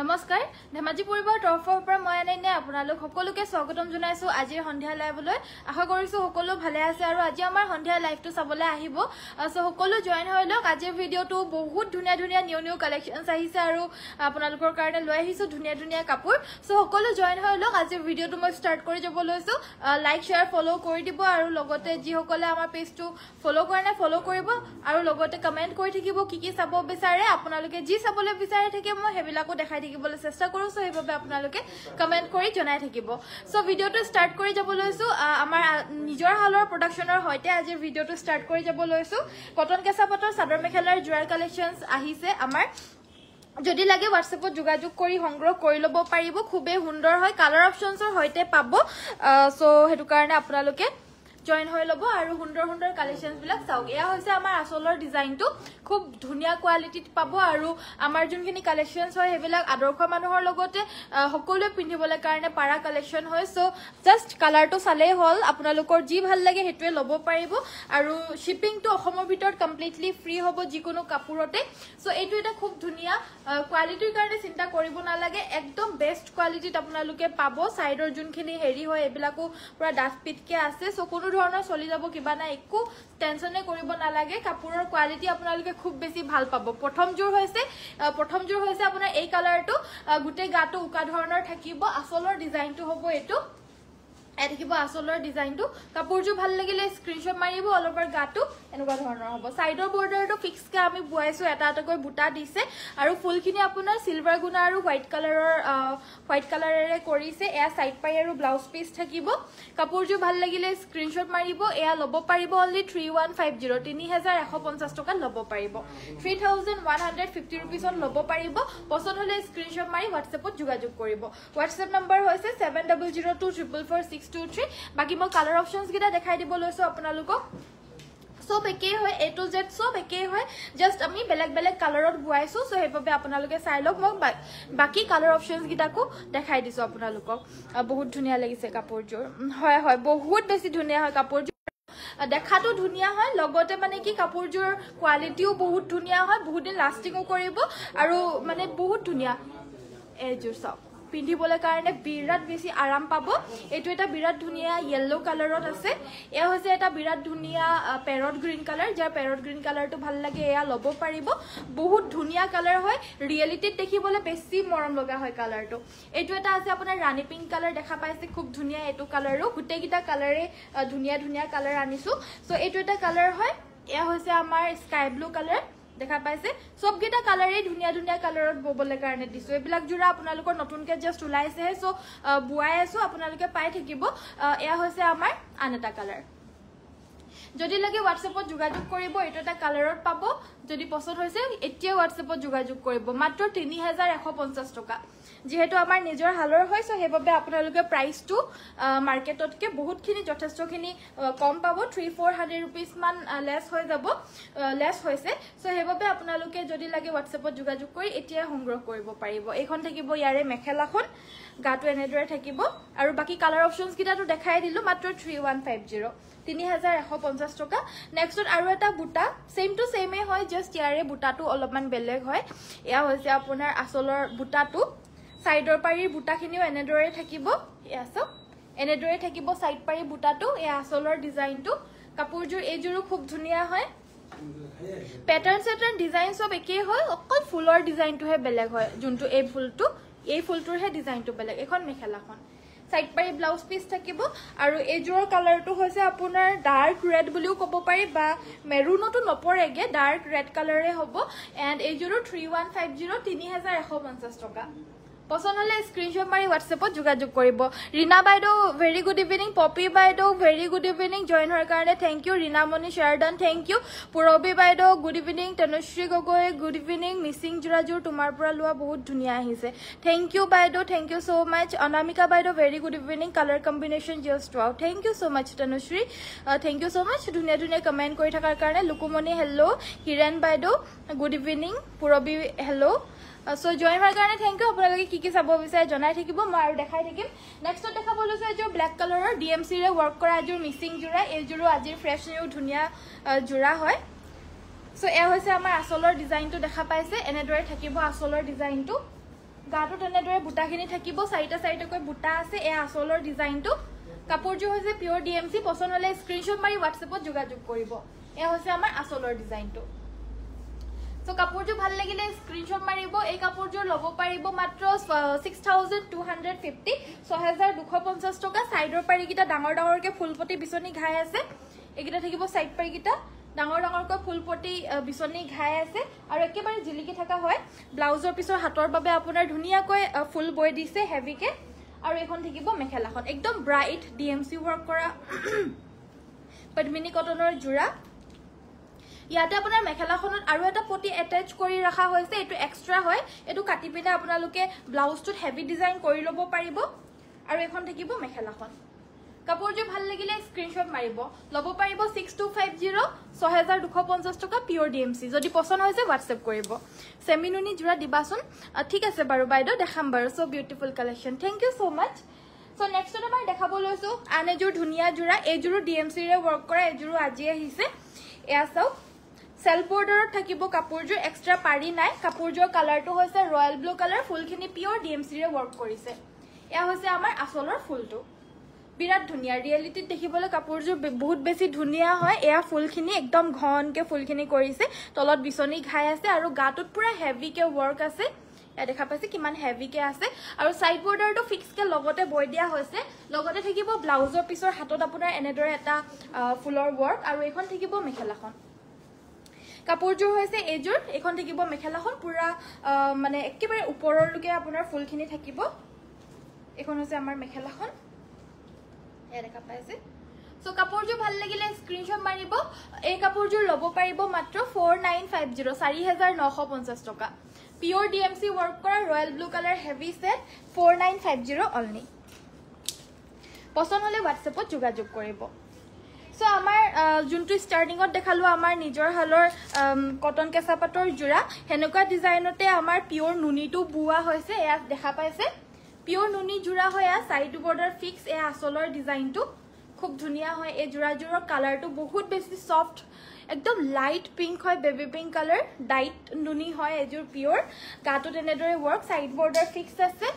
নমস্কাৰ ধেমাজি পৰিবাৰৰ তৰফৰ পৰা মই এনেনে আপোনালোক সকলোকে স্বাগতম জনাইছোঁ আজিৰ সন্ধিয়া লাইভলৈ আশা কৰিছোঁ সকলো ভালে আছে আৰু আজি আমাৰ সন্ধিয়া লাইভটো চাবলৈ আহিব চ' সকলো জইন হৈ লওক আজিৰ ভিডিঅ'টো বহুত ধুনীয়া ধুনীয়া নিউ নিউ কালেকশ্যন আহিছে আৰু আপোনালোকৰ কাৰণে লৈ আহিছো ধুনীয়া ধুনীয়া কাপোৰ চ' সকলো জইন হৈ লওক আজিৰ ভিডিঅ'টো মই ষ্টাৰ্ট কৰি যাব লৈছোঁ লাইক শ্বেয়াৰ ফ'ল' কৰি দিব আৰু লগতে যিসকলে আমাৰ পেজটো ফ'ল' কৰা নাই ফ'ল' কৰিব আৰু লগতে কমেণ্ট কৰি থাকিব কি কি চাব বিচাৰে আপোনালোকে যি চাবলৈ বিচাৰে থাকে মই সেইবিলাকো দেখাই দেখাই থাকিবলৈ চেষ্টা কৰোঁ চ' সেইবাবে আপোনালোকে কমেণ্ট কৰি জনাই থাকিব চ' ভিডিঅ'টো ষ্টাৰ্ট কৰি যাব লৈছোঁ আমাৰ নিজৰ হালৰ প্ৰডাকশ্যনৰ সৈতে আজিৰ ভিডিঅ'টো ষ্টাৰ্ট কৰি যাব লৈছোঁ কটন কেঁচা কেঁচাপাতৰ চাদৰ মেখেলাৰ জোৱাৰ কালেকশ্যনছ আহিছে আমাৰ যদি লাগে হোৱাটছএপত যোগাযোগ কৰি সংগ্ৰহ কৰি ল'ব পাৰিব খুবেই সুন্দৰ হয় কালাৰ অপশ্যনছৰ সৈতে পাব চ' সেইটো কাৰণে আপোনালোকে জইন হৈ ল'ব আৰু সুন্দৰ সুন্দৰ কালেকশ্যনবিলাক চাওক এয়া হৈছে আমাৰ আচলৰ ডিজাইনটো খুব ধুনীয়া কোৱালিটিত পাব আৰু আমাৰ যোনখিনি কালেকশ্যনছ হয় সেইবিলাক আদৰ্শ মানুহৰ লগতে সকলোৱে পিন্ধিবলৈ কাৰণে পাৰা কালেকশ্যন হয় চ' জাষ্ট কালাৰটো চালেই হ'ল আপোনালোকৰ যি ভাল লাগে সেইটোৱে ল'ব পাৰিব আৰু শ্বিপিংটো অসমৰ ভিতৰত কমপ্লিটলি ফ্ৰী হ'ব যিকোনো কাপোৰতে চ' এইটো এটা খুব ধুনীয়া কোৱালিটিৰ কাৰণে চিন্তা কৰিব নালাগে একদম বেষ্ট কোৱালিটিত আপোনালোকে পাব ছাইডৰ যোনখিনি হেৰি হয় এইবিলাকো পূৰা ডাষ্টপিটকৈ আছে চ' কোনো ধৰণৰ চলি যাব কিবা নাই একো টেনচনে কৰিব নালাগে কাপোৰৰ কোৱালিটি আপোনালোকে খুব বেছি ভাল পাব প্ৰথমযোৰ হৈছে প্ৰথমযোৰ হৈছে আপোনাৰ এই কালাৰটো গোটেই গাটো উকা ধৰণৰ থাকিব আচলৰ ডিজাইনটো হ'ব এইটো দেখিব আচলৰ ডিজাইনটো কাপোৰযোৰ ভাল লাগিলে স্ক্ৰীণশ্বট মাৰিব অলপৰ গাটো এনেকুৱা ধৰণৰ হ'ব চাইডৰ বৰ্ডাৰটো ফিক্সকৈ আমি বোৱাইছোঁ এটা এটাকৈ বুটা দিছে আৰু ফুলখিনি আপোনাৰ চিলভাৰ গুণা আৰু হোৱাইট কালাৰৰ হোৱাইট কালাৰেৰে কৰিছে এয়া চাইড পাই আৰু ব্লাউজ পিচ থাকিব কাপোৰযোৰ ভাল লাগিলে স্ক্ৰীণশ্বট মাৰিব এয়া ল'ব পাৰিব only three one five zero' তিনি হেজাৰ এশ পঞ্চাছ টকা ল'ব পাৰিব three thousand one hundred fifty ৰুপিজত ল'ব পাৰিব পচন্দ হ'লে স্ক্ৰীণশ্বট মাৰি হোৱাটছএপত যোগাযোগ কৰিব হোৱাটছএপ নম্বৰ হৈছে seven double zero' two triple four six two three বাকী মই কালাৰ অপশ্যনছকেইটা দেখাই দিব লৈছো আপোনালোকক চব একেই হয় এ টু জেড চব একেই হয় জাষ্ট আমি বেলেগ বেলেগ কালাৰত বোৱাইছোঁ চ' সেইবাবে আপোনালোকে চাই লওক মই বাকী কালাৰ অপশ্যনছকেইটাকো দেখাই দিছো আপোনালোকক বহুত ধুনীয়া লাগিছে কাপোৰযোৰ হয় হয় বহুত বেছি ধুনীয়া হয় কাপোৰযোৰ দেখাটো ধুনীয়া হয় লগতে মানে কি কাপোৰযোৰ কোৱালিটিও বহুত ধুনীয়া হয় বহুত দিন লাষ্টিঙো কৰিব আৰু মানে বহুত ধুনীয়া এইযোৰ চাওক পিন্ধিবলৈ কাৰণে বিৰাট বেছি আৰাম পাব এইটো এটা বিৰাট ধুনীয়া য়েল্ল' কালাৰত আছে এয়া হৈছে এটা বিৰাট ধুনীয়া পেৰট গ্ৰীণ কালাৰ যাৰ পেৰট গ্ৰীণ কালাৰটো ভাল লাগে এয়া ল'ব পাৰিব বহুত ধুনীয়া কালাৰ হয় ৰিয়েলিটিত দেখিবলৈ বেছি মৰম লগা হয় কালাৰটো এইটো এটা আছে আপোনাৰ ৰাণী পিংক কালাৰ দেখা পাইছে খুব ধুনীয়া এইটো কালাৰো গোটেইকেইটা কালাৰে ধুনীয়া ধুনীয়া কালাৰ আনিছোঁ চ' এইটো এটা কালাৰ হয় এয়া হৈছে আমাৰ স্কাই ব্লু কালাৰ দেখা পাইছে সবকেইটা কালারেই ধুনিয়া ধুনিয়া কালারত ববলে কারণে দিছো এবিলাক জোড়া আপনার নতুনকে জাস্ট ওলাইছে সো বয়াই আছো আপনার পাই থাকিব এয়া হৈছে আমাৰ আন এটা কালাৰ যদি লাগে হোৱাটছএপত যোগাযোগ কৰিব এইটো এটা কালাৰত পাব যদি পচন্দ হৈছে এতিয়া হোৱাটছএপত যোগাযোগ কৰিব মাত্ৰ তিনি হাজাৰ এশ পঞ্চাছ টকা যিহেতু আমাৰ নিজৰ হালৰ হয় চ' সেইবাবে আপোনালোকে প্ৰাইচটো মাৰ্কেটতকৈ বহুতখিনি যথেষ্টখিনি কম পাব থ্ৰী ফ'ৰ হাণ্ড্ৰেড ৰুপিজমান লেছ হৈ যাব লেছ হৈছে চ' সেইবাবে আপোনালোকে যদি লাগে হোৱাটছএপত যোগাযোগ কৰি এতিয়াই সংগ্ৰহ কৰিব পাৰিব এইখন থাকিব ইয়াৰে মেখেলাখন গাটো এনেদৰে থাকিব আৰু বাকী কালাৰ অপশ্যনছকেইটাতো দেখাই দিলোঁ মাত্ৰ থ্ৰী ওৱান ফাইভ জিৰ' তিনি হাজাৰ এশ পঞ্চাছ টকা নেক্সটত আৰু এটা বুটা চেম টু চেমেই হয় জাষ্ট ইয়াৰে বুটাটো অলপমান বেলেগ হয় এয়া হৈছে আপোনাৰ আচলৰ বুটাটো ছাইডৰ পাৰিৰ বুটাখিনিও এনেদৰে থাকিব এয়া চাওক এনেদৰে থাকিব ছাইড পাৰিৰ বুটাটো এয়া আচলৰ ডিজাইনটো কাপোৰযোৰ এইযোৰো খুব ধুনীয়া হয় পেটাৰ্ণ চেটাৰ্ণ ডিজাইন চব একেই হয় অকল ফুলৰ ডিজাইনটোহে বেলেগ হয় যোনটো এই ফুলটো এই ফুলটোৰহে ডিজাইনটো বেলেগ এইখন মেখেলাখন চাইড পাৰি ব্লাউজ পিচ থাকিব আৰু এইযোৰৰ কালাৰটো হৈছে আপোনাৰ ডাৰ্ক ৰেড বুলিও ক'ব পাৰি বা মেৰুণতো নপৰেগে ডাৰ্ক ৰেড কালাৰে হ'ব এণ্ড এইযোৰো থ্ৰী ওৱান টকা পচন্দ হ'লে স্ক্ৰীনশ্বট মাৰি হোৱাটছএপত যোগাযোগ কৰিব ৰীণা বাইদেউ ভেৰি গুড ইভিনিং পপী বাইদেউ ভেৰি গুড ইভিনিং জইন হোৱাৰ কাৰণে থেংক ইউ ৰীণামণি শ্বেয়াৰডন থেংক ইউ পূৰৱী বাইদেউ good evening Tanushree Gogoi good evening Mishing যোৰাযোৰ তোমাৰ পৰা লোৱা বহুত ধুনীয়া আহিছে থেংক ইউ বাইদেউ thank you so' much Anamika বাইদেউ very good evening colour combination just wow thank you so' much Tanushree thank you so' much ধুনীয়া ধুনীয়া কমেণ্ট কৰি থকাৰ কাৰণে লুকুমণি হেল্ল' হিৰেণ বাইদেউ গুড ইভিনিং পূৰৱী হেল্ল' চ' জইন হোৱাৰ কাৰণে থেংক ইউ আপোনালোকে কি কি চাব বিচাৰে জনাই থাকিব মই আৰু দেখাই থাকিম নেক্সটত দেখা পালোঁ যে এযোৰ ব্লেক কালাৰৰ ডি এম চিৰে ৱৰ্ক কৰা এযোৰ মিচিং যোৰা এইযোৰো আজিৰ ফ্ৰেছ নিউ ধুনীয়া যোৰা হয় চ' এয়া হৈছে আমাৰ আচলৰ ডিজাইনটো দেখা পাইছে এনেদৰে থাকিব আচলৰ ডিজাইনটো গাটো তেনেদৰে বুটাখিনি থাকিব চাৰিটা চাৰিটাকৈ বুটা আছে এয়া আচলৰ ডিজাইনটো কাপোৰযোৰ হৈছে পিয়'ৰ ডি এম চি পচন্দ হ'লে স্ক্ৰীনশ্বট মাৰি হোৱাটছএপত যোগাযোগ কৰিব এয়া হৈছে আমাৰ আচলৰ ডিজাইনটো সো কাপড় ভাল লাগিলে স্ক্ৰিনশট মাৰিব এই কাপড় লব পাৰিব মাত্র সিক্স থাউজেন্ড টু হান্ড্রেড টাকা সাইডর পাড়িকা ডর ডরকে ফুলপতি বিচনী ঘাই আছে এইকটা থাকবে সাইড পাড়িকা ডর ডরক ফুলপতি বিচনী ঘাই আছে আর একবারে জিলিকি থাকা হয় ব্লাউজর পিছর হাতর আপনার ধুনিয়াক ফুল বয় দিছে হেভিকে আর এখন থাকবে মেখেলাখন একদম bright D M C work করা পদ্মিনী কটনের জোড়া ইয়াতে আপোনাৰ মেখেলাখনত আৰু এটা পটি এটেচ কৰি ৰখা হৈছে এইটো এক্সট্ৰা হয় এইটো কাটি পিনে আপোনালোকে ব্লাউজটোত হেভি ডিজাইন কৰি ল'ব পাৰিব আৰু এখন থাকিব মেখেলাখন কাপোৰযোৰ ভাল লাগিলে স্ক্ৰীণশ্বট মাৰিব ল'ব পাৰিব ছিক্স টু ফাইভ জিৰ' ছহেজাৰ দুশ পঞ্চাছ টকা পিয়ৰ ডি এম চি যদি পচন্দ হৈছে হোৱাটছএপ কৰিব চেমিনুনি যোৰা দিবাচোন ঠিক আছে বাৰু বাইদেউ দেখাম বাৰু so' beautiful collection thank you so' much so' নেক্সটত আমাৰ দেখাব লৈছোঁ আন এযোৰ ধুনীয়া যোৰা এইযোৰো ডি এম চিৰে ৱৰ্ক কৰা এইযোৰো আজি আহিছে এয়া চাওক সেল বর্ডার থাকিব কাপড়জোর এক্সট্রা পারি নাই কাপড়জোর কালারটা হয়েছে রয়্যাল ব্লু কালার ফুলখিনি pure D M C work করেছে এসে আমার আসলের ফুলট বিট ধুনিয়া রিয়েলিটিত দেখবলে কাপড়জোর বহুত বেশি ধুনিয়া হয় এয়া ফুলখিনি একদম ঘনকে ফুলখিনি করেছে তলত বিচনি ঘাই আছে আর গাট পুরা হেভিকে ওয়ার্ক আছে এয়া দেখা পাইছে কিমান হেভিকে আছে আর সাইড বর্ডারটা ফিক্সকে লগতে বই দিয়া হয়েছে থাকিব ব্লাউজর পিছর হাতত আপনার এনেদরে একটা ফুলের ওয়ার্ক আর এখন থাকিব মেখেলাখন কাপোৰযোৰ হৈছে এইযোৰ এখন থাকিব মেখেলাখন পুৰা মানে একেবাৰে ওপৰলৈকে আপোনাৰ ফুলখিনি থাকিব এইখন হৈছে আমাৰ মেখেলাখন এয়া দেখা পাইছে চ' কাপোৰযোৰ ভাল লাগিলে স্ক্ৰীণশ্বট মাৰিব এই কাপোৰযোৰ ল'ব পাৰিব মাত্ৰ ফ'ৰ নাইন ফাইভ জিৰ' চাৰি হেজাৰ নশ পঞ্চাছ টকা pure D M C work কৰা royal blue colour heavy set four nine five zero' অলনি পচন্দ হ'লে হোৱাটছএপত যোগাযোগ কৰিব সো আমাৰ যোনটো ষ্টাৰ্টিঙত দেখালোঁ আমাৰ নিজৰ হালৰ কটন কেঁচা পাটৰ যোৰা সেনেকুৱা ডিজাইনতে আমাৰ পিয়ৰ নুনিটো বোৱা হৈছে এয়া দেখা পাইছে পিয়ৰ নুনি যোৰা হয় এয়া চাইড বৰ্ডাৰ ফিক্স এই আচলৰ ডিজাইনটো খুব ধুনীয়া হয় এই যোৰাযোৰৰ কালাৰটো বহুত বেছি ছফ্ট একদম লাইট পিংক হয় বেবি পিংক কালাৰ ডাইট নুনি হয় এযোৰ পিয়ৰ গাটো তেনেদৰে ৱৰ্ক চাইড বৰ্ডাৰ ফিক্স আছে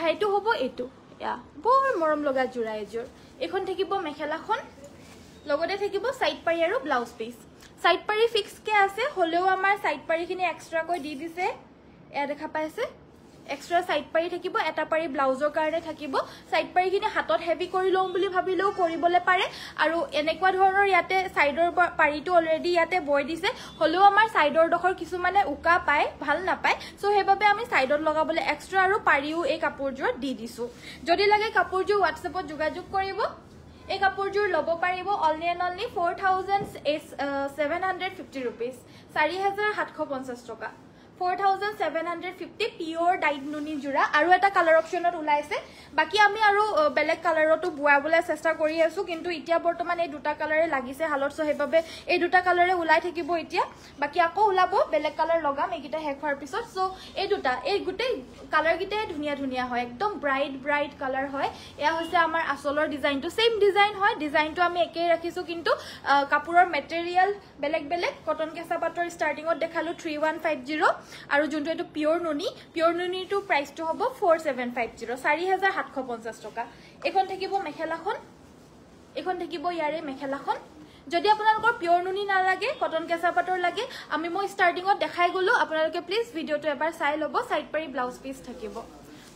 ঘাইটো হ'ব এইটো এয়া বৰ মৰম লগা যোৰা এযোৰ এইখন থাকিব মেখেলাখন লগতে থাকিব সাইড পাৰি আৰু ব্লাউজ পিস সাইড পাৰি ফিক্সকে আছে হলেও আমাৰ সাইড পাৰিখিনি এক্সট্ৰাকৈ দি দিছে এয়া দেখা পাই আছে এক্সট্ৰা চাইড পাৰি থাকিব এটা পাৰি ব্লাউজৰ কাৰণে থাকিব চাইড পাৰিখিনি হাতত হেভি কৰি লওঁ বুলি ভাবিলেও কৰিবলৈ পাৰে আৰু এনেকুৱা ধৰণৰ ইয়াতে চাইডৰ পাৰিটো অলৰেডি ইয়াতে বৈ দিছে হলেও আমাৰ চাইডৰ ডোখৰ কিছুমানে উকা পায় ভাল নাপায় চ' সেইবাবে আমি চাইডত লগাবলৈ এক্সট্ৰা আৰু পাৰিও এই কাপোৰযোৰত দি দিছোঁ যদি লাগে কাপোৰযোৰ হোৱাটছএপত যোগাযোগ কৰিব এই কাপোৰযোৰ ল'ব পাৰিব only and only four thousand eight seven hundred fifty rupees চাৰি হাজাৰ সাতশ পঞ্চাছ টকা 4750 pure dyed nuni jura aru eta color option ot ulaise baki ami aru belek color to buya bole chesta kori asu kintu itia bortoman ei duta color e lagise halot so hebabe ei duta color e ulai thakibo itia baki ako ulabo belek color logam ekita hekhar pisot so ei duta ei gute color gite dhunia dhunia hoy ekdom bright bright color hoy eya hoise amar asolor design to same design hoy design to ami ekei rakhisu kintu kapuror material belek belek cotton kesa pator starting ot dekhalu 3150 আৰু যোনটো এইটো পিয়ৰ ননি পিয়ৰ ননিটো প্ৰাইচটো হ'ব four seven চাৰি হাজাৰ সাতশ পঞ্চাছ টকা এইখন থাকিব মেখেলাখন এইখন থাকিব ইয়াৰে মেখেলাখন যদি আপোনালোকৰ পিয়ৰ ননি নালাগে কটন কেঁচা পাটৰ লাগে আমি মই ষ্টাৰ্টিঙত দেখাই গ'লোঁ আপোনালোকে প্লিজ ভিডিঅ'টো এবাৰ চাই ল'ব চাইড পাৰি ব্লাউজ পিচ থাকিব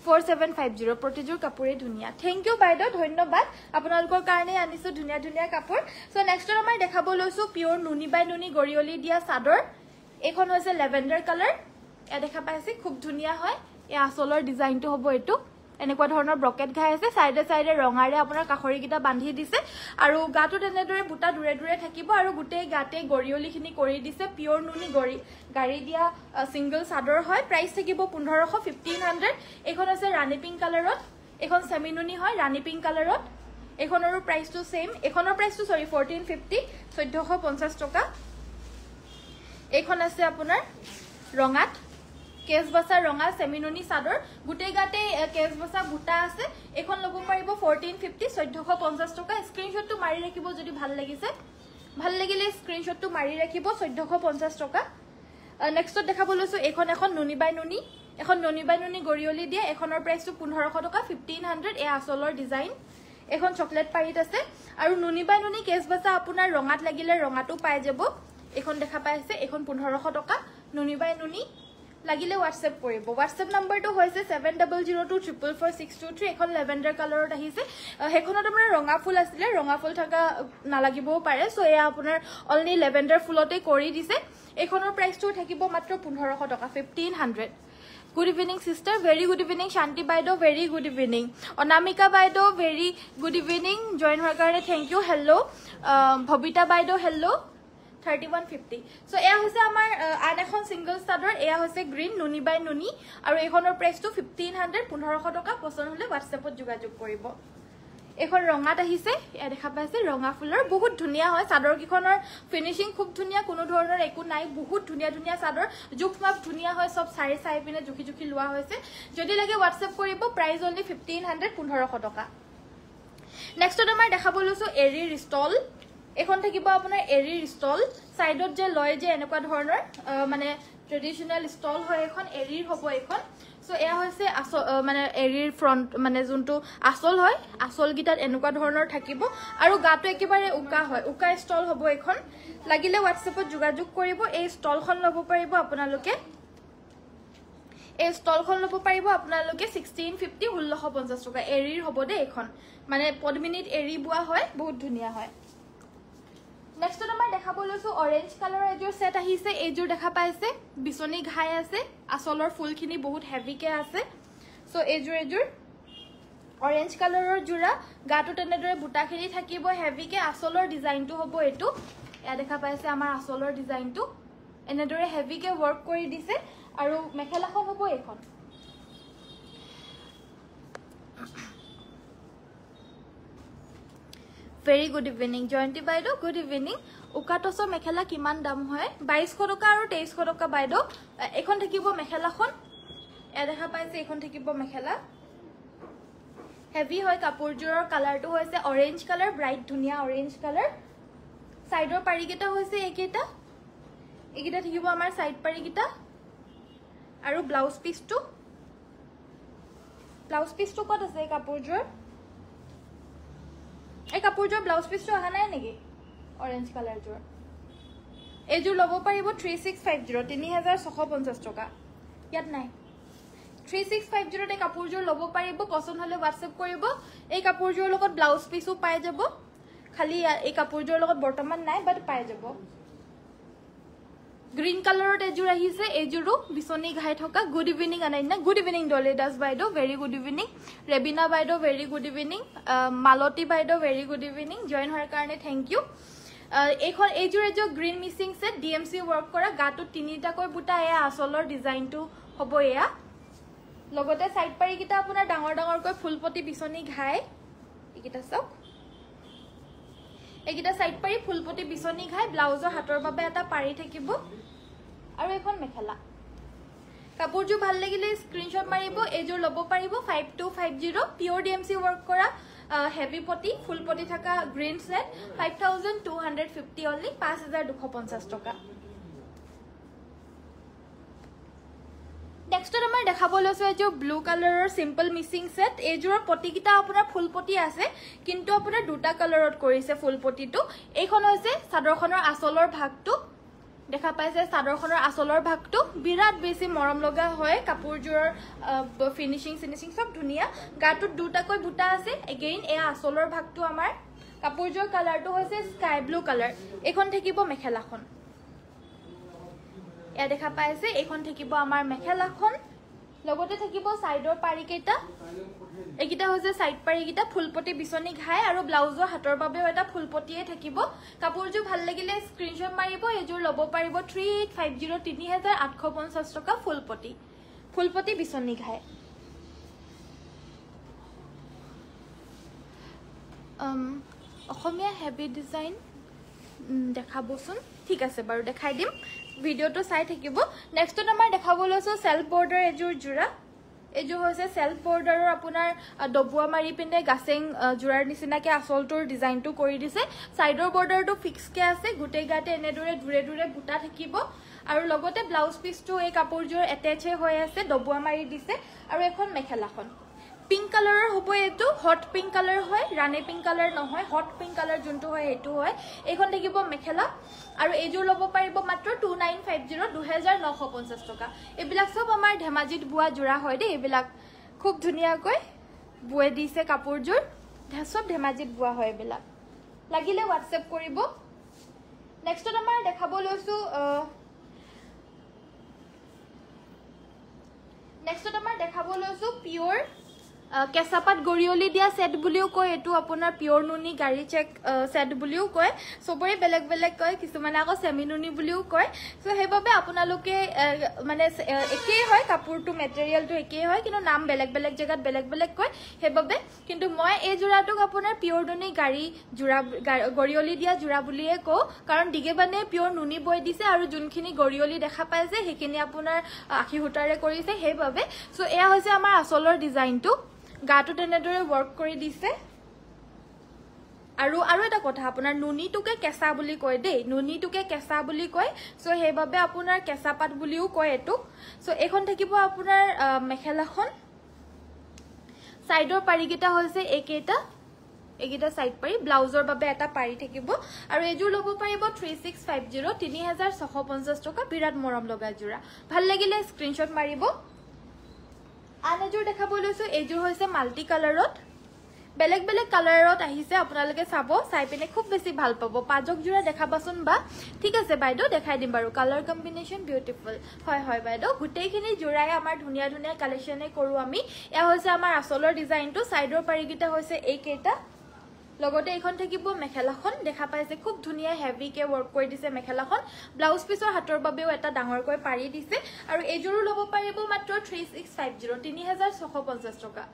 ফ'ৰ চেভেন ফাইভ জিৰ' প্ৰতিযোৰ কাপোৰেই ধুনীয়া থেংক ইউ বাইদেউ ধন্যবাদ আপোনালোকৰ কাৰণে আনিছো ধুনীয়া ধুনীয়া কাপোৰ চ' নেক্সটত আমাৰ দেখাব লৈছো পিয়ৰ নুনি বাই নুনি গৰিয়লি দিয়া চাদৰ এইখন হৈছে লেভেণ্ডাৰ কালাৰ এয়া দেখা পাই আছে খুব ধুনীয়া হয় এয়া আচলৰ ডিজাইনটো হ'ব এইটো এনেকুৱা ধৰণৰ ব্ৰকেট ঘাই আছে চাইডে চাইডে ৰঙাৰে আপোনাৰ কাষৰিকেইটা বান্ধি দিছে আৰু গাটো তেনেদৰে বুটা দূৰে দূৰে থাকিব আৰু গোটেই গাতে গৰিয়লিখিনি কৰি দিছে পিয়ৰ নুনি গৰি গাড়ী দিয়া ছিংগল চাদৰ হয় প্ৰাইচ থাকিব পোন্ধৰশ ফিফটিন হাণ্ড্ৰেড এইখন আছে ৰাণী পিংক কালাৰত এইখন চেমিনুনি হয় ৰাণী পিংক কালাৰত এইখনৰো প্ৰাইচটো ছেইম এইখনৰ প্ৰাইচটো চৰি ফৰ্টিন ফিফটি চৈধ্যশ পঞ্চাছ টকা এইখন আছে আপোনাৰ ৰঙাত কেচ বচা ৰঙা চেমিনুনি চাদৰ গোটেই গাতে কেচ বচা গোটা আছে এইখন ল'ব পাৰিব ফৰ্টিন ফিফটি চৈধ্যশ পঞ্চাছ টকা স্ক্ৰীণশ্বটটো মাৰি ৰাখিব যদি ভাল লাগিছে ভাল লাগিলে স্ক্ৰীণশ্বটটো মাৰি ৰাখিব চৈধ্যশ পঞ্চাছ টকা নেক্সটত দেখাব লৈছোঁ এইখন এখন নুনি বাই নুনি এখন নুনি বাই নুনি গৰিয়লি দিয়ে এখনৰ প্ৰাইচটো পোন্ধৰশ টকা ফিফটিন হাণ্ড্ৰেড এয়া আচলৰ ডিজাইন এখন চকলেট পাৰিত আছে আৰু নুনি বাই নুনি কেচ বচা আপোনাৰ ৰঙাত লাগিলে ৰঙাটো পাই যাব এখন দেখা পাই আছে এখন পোন্ধৰশ টকা নুনী বাই নুনী লাগিলে হোৱাটছএপ কৰিব হোৱাটছএপ নাম্বাৰটো হৈছে seven double zero' two triple four six two three এখন লেভেণ্ডাৰ কালাৰত আহিছে সেইখনত আপোনাৰ ৰঙা ফুল আছিলে ৰঙা ফুল থকা নালাগিবও পাৰে চ' এয়া আপোনাৰ অলৰেডি লেভেণ্ডাৰ ফুলতে কৰি দিছে এইখনৰ প্ৰাইচটো থাকিব মাত্ৰ পোন্ধৰশ টকা fifteen hundred good evening sister very good evening শান্তি বাইদেউ ভেৰি গুড ইভিনিং অনামিকা বাইদেউ ভেৰি গুড ইভিনিং জইন হোৱাৰ কাৰণে থেংক ইউ হেল্ল' ভবিতা বাইদেউ hello' thirty one fifty so' এয়া হৈছে আমাৰ আন এখন ছিংগল ষ্টাৰ্টাৰ এয়া হৈছে গ্ৰীণ নুনি বাই নুনি আৰু এইখনৰ প্ৰাইচটো ফিফটিন হাণ্ড্ৰেড পোন্ধৰশ টকা পচন্দ হ'লে হোৱাটছএপত যোগাযোগ কৰিব এইখন ৰঙাত আহিছে এয়া দেখা পাইছে ৰঙা ফুলৰ বহুত ধুনীয়া হয় চাদৰকেইখনৰ ফিনিচিং খুব ধুনীয়া কোনো ধৰণৰ একো নাই বহুত ধুনীয়া ধুনীয়া চাদৰ জোখ মাপ ধুনীয়া হয় চব চাৰি চাই পিনে জুখি জুখি লোৱা হৈছে যদি লাগে হোৱাটছএপ কৰিব প্ৰাইচ অনলি ফিফটিন হাণ্ড্ৰেড পোন্ধৰশ টকা নেক্সটত আমাৰ দেখাব লৈছোঁ এৰিৰ ষ্টল এখন থাকিব আপোনাৰ এৰীৰ ষ্টল চাইডত যে লয় যে এনেকুৱা ধৰণৰ মানে ট্ৰেডিশ্যনেল ষ্টল হয় এখন এৰিৰ হ'ব এইখন চ' এয়া হৈছে মানে এৰিৰ ফ্ৰণ্ট মানে যোনটো আচল হয় আচলকেইটাত এনেকুৱা ধৰণৰ থাকিব আৰু গাটো একেবাৰে উকা হয় উকা ষ্টল হ'ব এইখন লাগিলে হোৱাটছএপত যোগাযোগ কৰিব এই ষ্টলখন ল'ব পাৰিব আপোনালোকে এই ষ্টলখন ল'ব পাৰিব আপোনালোকে ছিক্সটিন ফিফটি ষোল্লশ পঞ্চাছ টকা এৰীৰ হ'ব দেই এইখন মানে পদ্মিনীত এৰী বোৱা হয় বহুত ধুনীয়া হয় নেক্সটত আমাৰ দেখাব লৈছো অৰেঞ্জ কালাৰৰ এযোৰ ছেট আহিছে এইযোৰ দেখা পাইছে বিচনী ঘাই আছে আচলৰ ফুলখিনি বহুত হেভিকে আছে চ' এইযোৰ এযোৰ অৰেঞ্জ কালাৰৰ যোৰা গাটো তেনেদৰে বুটাখিনি থাকিব হেভিকে আচলৰ ডিজাইনটো হ'ব এইটো এয়া দেখা পাইছে আমাৰ আচলৰ ডিজাইনটো এনেদৰে হেভিকে ৱৰ্ক কৰি দিছে আৰু মেখেলাখন হ'ব এইখন ভেৰি গুড ইভিনিং জয়ন্তী বাইদেউ গুড ইভিনিং উকা টচৰ মেখেলা কিমান দাম হয় বাইছশ টকা আৰু তেইছশ টকা বাইদেউ এইখন থাকিব মেখেলাখন এদেখা পাইছে এইখন থাকিব মেখেলা হেভি হয় কাপোৰযোৰৰ কালাৰটো হৈছে অৰেঞ্জ কালাৰ ব্ৰাইট ধুনীয়া অৰেঞ্জ কালাৰ চাইডৰ পাৰিকেইটা হৈছে এইকেইটা এইকেইটা থাকিব আমাৰ চাইড পাৰিকেইটা আৰু ব্লাউজ পিচটো ব্লাউজ পিচটো ক'ত আছে কাপোৰযোৰ এই কাপোৰযোৰ ব্লাউজ পিচটো অহা নাই নেকি অৰেঞ্জ কালাৰযোৰ এইযোৰ ল'ব পাৰিব থ্ৰী ছিক্স ফাইভ জিৰ' তিনি হাজাৰ ছশ পঞ্চাছ টকা ইয়াত নাই থ্ৰী ছিক্স ফাইভ জিৰ'ত এই কাপোৰযোৰ ল'ব পাৰিব পচন্দ হ'লে হোৱাটছএপ কৰিব এই কাপোৰযোৰৰ লগত ব্লাউজ পিছো পাই যাব খালি এই কাপোৰযোৰৰ লগত বৰ্তমান নাই বাট পাই যাব গ্ৰীণ কালাৰত এযোৰ আহিছে এইযোৰো বিচনী ঘাই থকা good evening Ananya good evening Dolly Das বাইদেউ ভেৰি গুড ইভিনিং ৰেবিনা বাইদেউ ভেৰি গুড ইভিনিং মালতী বাইদেউ ভেৰি গুড ইভিনিং জইন হোৱাৰ কাৰণে থেংক ইউ এইখন এইযোৰ এযোৰ green Mising set D M C work কৰা গাটোত তিনিটাকৈ বুটা এয়া আচলৰ ডিজাইনটো হ'ব এয়া লগতে চাইড পাৰিকেইটা আপোনাৰ ডাঙৰ ডাঙৰকৈ ফুলপতি বিচনী ঘাই এইকেইটা চাওক এইকেইটা চাইড পাৰি ফুলপতি বিচনী ঘাই ব্লাউজৰ হাতৰ বাবে এটা পাৰি থাকিব আৰু এখন মেখেলা কাপোৰযোৰ ভাল লাগিলে স্ক্ৰীণশ্বট মাৰিব এইযোৰ ল'ব পাৰিব five two five zero' pure D M C work কৰা হেভি পটি ফুল পটি থকা green set five thousand two hundred fifty only পাঁচ হাজাৰ দুশ পঞ্চাছ টকা নেক্সটত আমাৰ দেখাব লৈছোঁ এযোৰ ব্লু কালাৰৰ চিম্পল মিচিং ছেট এইযোৰৰ পটিকেইটা আপোনাৰ ফুলপতি আছে কিন্তু আপোনাৰ দুটা কালাৰত কৰিছে ফুলপতিটো এইখন হৈছে চাদৰখনৰ আচলৰ ভাগটো দেখা পাইছে চাদৰখনৰ আচলৰ ভাগটো বিৰাট বেছি মৰম লগা হয় কাপোৰযোৰৰ ফিনিচিং চিনিচিং চব ধুনীয়া গাটোত দুটাকৈ বুটা আছে এগেইন এয়া আচলৰ ভাগটো আমাৰ কাপোৰযোৰৰ কালাৰটো হৈছে স্কাই ব্লু কালাৰ এইখন থাকিব মেখেলাখন এয়া দেখা পাইছে এইখন থাকিব আমাৰ মেখেলাখন লগতে থাকিব চাইডৰ পাৰিকেইটা এইকেইটা হৈছে চাইড পাৰিকেইটা ফুলপতি বিচনী ঘাই আৰু ব্লাউজৰ হাতৰ বাবেও এটা ফুলপতিয়ে থাকিব কাপোৰযোৰ ভাল লাগিলে স্ক্ৰীণশ্বট মাৰিব এইযোৰ ল'ব পাৰিব থ্ৰী এইট ফাইভ জিৰ' তিনি হাজাৰ আঠশ পঞ্চাছ টকা ফুলপতি ফুলপতি বিচনী ঘাই অসমীয়া হেভি ডিজাইন দেখাবচোন ঠিক আছে বাৰু দেখাই দিম ভিডিঅ'টো চাই থাকিব নেক্সটত আমাৰ দেখাব লৈছোঁ চেল্ফ বৰ্ডাৰ এযোৰ যোৰা এইযোৰ হৈছে চেল্ফ বৰ্ডাৰৰ আপোনাৰ ডবোৱা মাৰি পিনে গাছেং যোৰাৰ নিচিনাকৈ আচলটোৰ ডিজাইনটো কৰি দিছে ছাইডৰ বৰ্ডাৰটো ফিক্সকৈ আছে গোটেই গাতে এনেদৰে দূৰে দূৰে গোটা থাকিব আৰু লগতে ব্লাউজ পিচটো এই কাপোৰযোৰ এটেচে হৈ আছে ডবোৱা মাৰি দিছে আৰু এখন মেখেলাখন পিংক কালাৰৰ হ'ব এইটো হট পিংক কালাৰ হয় ৰাণী পিংক কালাৰ নহয় হট পিংক কালাৰ যোনটো হয় সেইটো হয় এইখন থাকিব মেখেলা আৰু এইযোৰ ল'ব পাৰিব মাত্ৰ টু নাইন ফাইভ জিৰ' দুহেজাৰ নশ পঞ্চাছ টকা এইবিলাক চব আমাৰ ধেমাজিত বোৱা যোৰা হয় দেই এইবিলাক খুব ধুনীয়াকৈ বোৱে দিছে কাপোৰযোৰ চব ধেমাজিত বোৱা হয় এইবিলাক লাগিলে হোৱাটছএপ কৰিব নেক্সটত আমাৰ দেখাব লৈছোঁ নেক্সটত আমাৰ দেখাব লৈছোঁ পিয়ৰ কেঁচাপাত গৰিয়লি দিয়া ছেট বুলিও কয় এইটো আপোনাৰ পিয়ৰ নুনি গাড়ী চেক ছেট বুলিও কয় চবৰে বেলেগ বেলেগ কয় কিছুমানে আকৌ চেমি নুনি বুলিও কয় চ' সেইবাবে আপোনালোকে মানে একেই হয় কাপোৰটো মেটেৰিয়েলটো একেই হয় কিন্তু নাম বেলেগ বেলেগ জেগাত বেলেগ বেলেগ কয় সেইবাবে কিন্তু মই এই যোৰাটোক আপোনাৰ পিয়ৰ নুনি গাড়ী যোৰা গৰিয়লি দিয়া যোৰা বুলিয়ে কওঁ কাৰণ ডিগেবানে পিয়ৰ নুনি বৈ দিছে আৰু যোনখিনি গৰিয়লি দেখা পায় যে সেইখিনি আপোনাৰ আশী সূতাৰে কৰিছে সেইবাবে চ' এয়া হৈছে আমাৰ আচলৰ ডিজাইনটো গাটো তেনেদৰে ৱৰ্ক কৰি দিছে আৰু আৰু এটা কথা আপোনাৰ নুনিটোকে কেঁচা বুলি কয় দেই নুনিটোকে কেঁচা বুলি কয় চ' সেইবাবে আপোনাৰ কেঁচা পাত বুলিও কয় এইটোক চ' এইখন থাকিব আপোনাৰ মেখেলাখন ছাইডৰ পাৰিকেইটা হৈছে এইকেইটা এইকেইটা ছাইড পাৰি ব্লাউজৰ বাবে এটা পাৰি থাকিব আৰু এইযোৰ ল'ব পাৰিব থ্ৰী ছিক্স ফাইভ জিৰ' তিনি হেজাৰ ছশ পঞ্চাছ টকা বিৰাট মৰম লগা যোৰা ভাল লাগিলে স্ক্ৰীনশ্বট মাৰিব আন এযোৰ দেখাব লৈছোঁ এইযোৰ হৈছে মাল্টি কালাৰত বেলেগ বেলেগ কালাৰত আহিছে আপোনালোকে চাব চাই পিনে খুব বেছি ভাল পাব পাজকযোৰা দেখাবাচোন বা ঠিক আছে বাইদেউ দেখাই দিম বাৰু কালাৰ কম্বিনেশ্যন বিউটিফুল হয় হয় বাইদেউ গোটেইখিনি যোৰাই আমাৰ ধুনীয়া ধুনীয়া কালেকশ্যনে কৰোঁ আমি এয়া হৈছে আমাৰ আচলৰ ডিজাইনটো চাইডৰ পাৰিকেইটা হৈছে এইকেইটা লগতে এইখন থাকিব মেখেলাখন দেখা পাইছে খুব ধুনীয়া হেভিকে ৱৰ্ক কৰি দিছে মেখেলাখন ব্লাউজ পিছৰ হাতৰ বাবেও এটা ডাঙৰকৈ পাৰি দিছে আৰু এইযোৰো ল'ব পাৰিব মাত্ৰ থ্ৰী ছিক্স জিৰ' তিনি হাজাৰ ছশ পঞ্চাছ টকা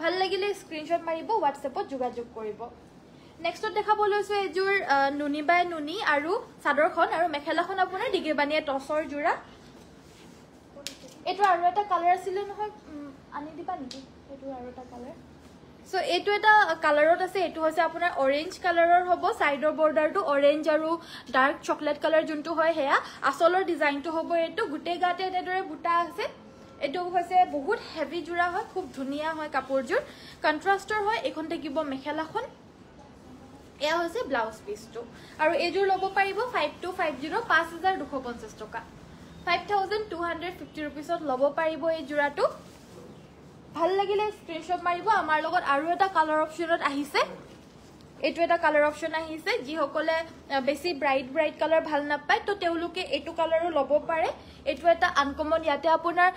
ভাল লাগিলে স্ক্ৰীনশ্বট মাৰিব হোৱাটছএপত যোগাযোগ কৰিব নেক্সটত দেখাব লৈছোঁ এইযোৰ নুনি বাই নুনি আৰু চাদৰখন আৰু মেখেলাখন আপোনাৰ ডিগেবানীয়ে টচৰ যোৰা এইটো আৰু এটা কালাৰ আছিলে নহয় আনি দিবা নেকি এইটো আৰু এটা কালাৰ সো এইটো এটা কালাৰত আছে এটো হইছে আপোনাৰ অৰেঞ্জ কালাৰৰ হ'ব সাইডৰ বৰ্ডাৰটো অৰেঞ্জ আৰু ডাৰ্ক চকলেট কালাৰ যোনটো হয় হেয়া আসলৰ ডিজাইনটো হ'ব এটো গুটে গাতে এনেদৰে বুটা আছে এইটো হৈছে বহুত হেভি জোৰা হয় খুব ধুনীয়া হয় কাপোৰযোৰ কণ্ট্ৰাষ্টৰ হয় এইখন থাকিব মেখেলাখন এয়া হৈছে ব্লাউজ পিচটো আৰু এইযোৰ ল'ব পাৰিব ফাইভ টু ফাইভ জিৰ' পাঁচ হাজাৰ দুশ পঞ্চাছ টকা five thousand two hundred fifty ৰুপিছত ল'ব পাৰিব এই যোৰাটো ভাল লাগিলে স্ক্ৰীনশ্বট মাৰিব আমাৰ লগত আৰু এটা কালাৰ অপশ্যনত আহিছে এইটো এটা কালাৰ অপশ্যন আহিছে যিসকলে বেছি ব্ৰাইট ব্ৰাইট কালাৰ ভাল নাপায় তো তেওঁলোকে এইটো কালাৰো ল'ব পাৰে এইটো এটা আনকমন ইয়াতে আপোনাৰ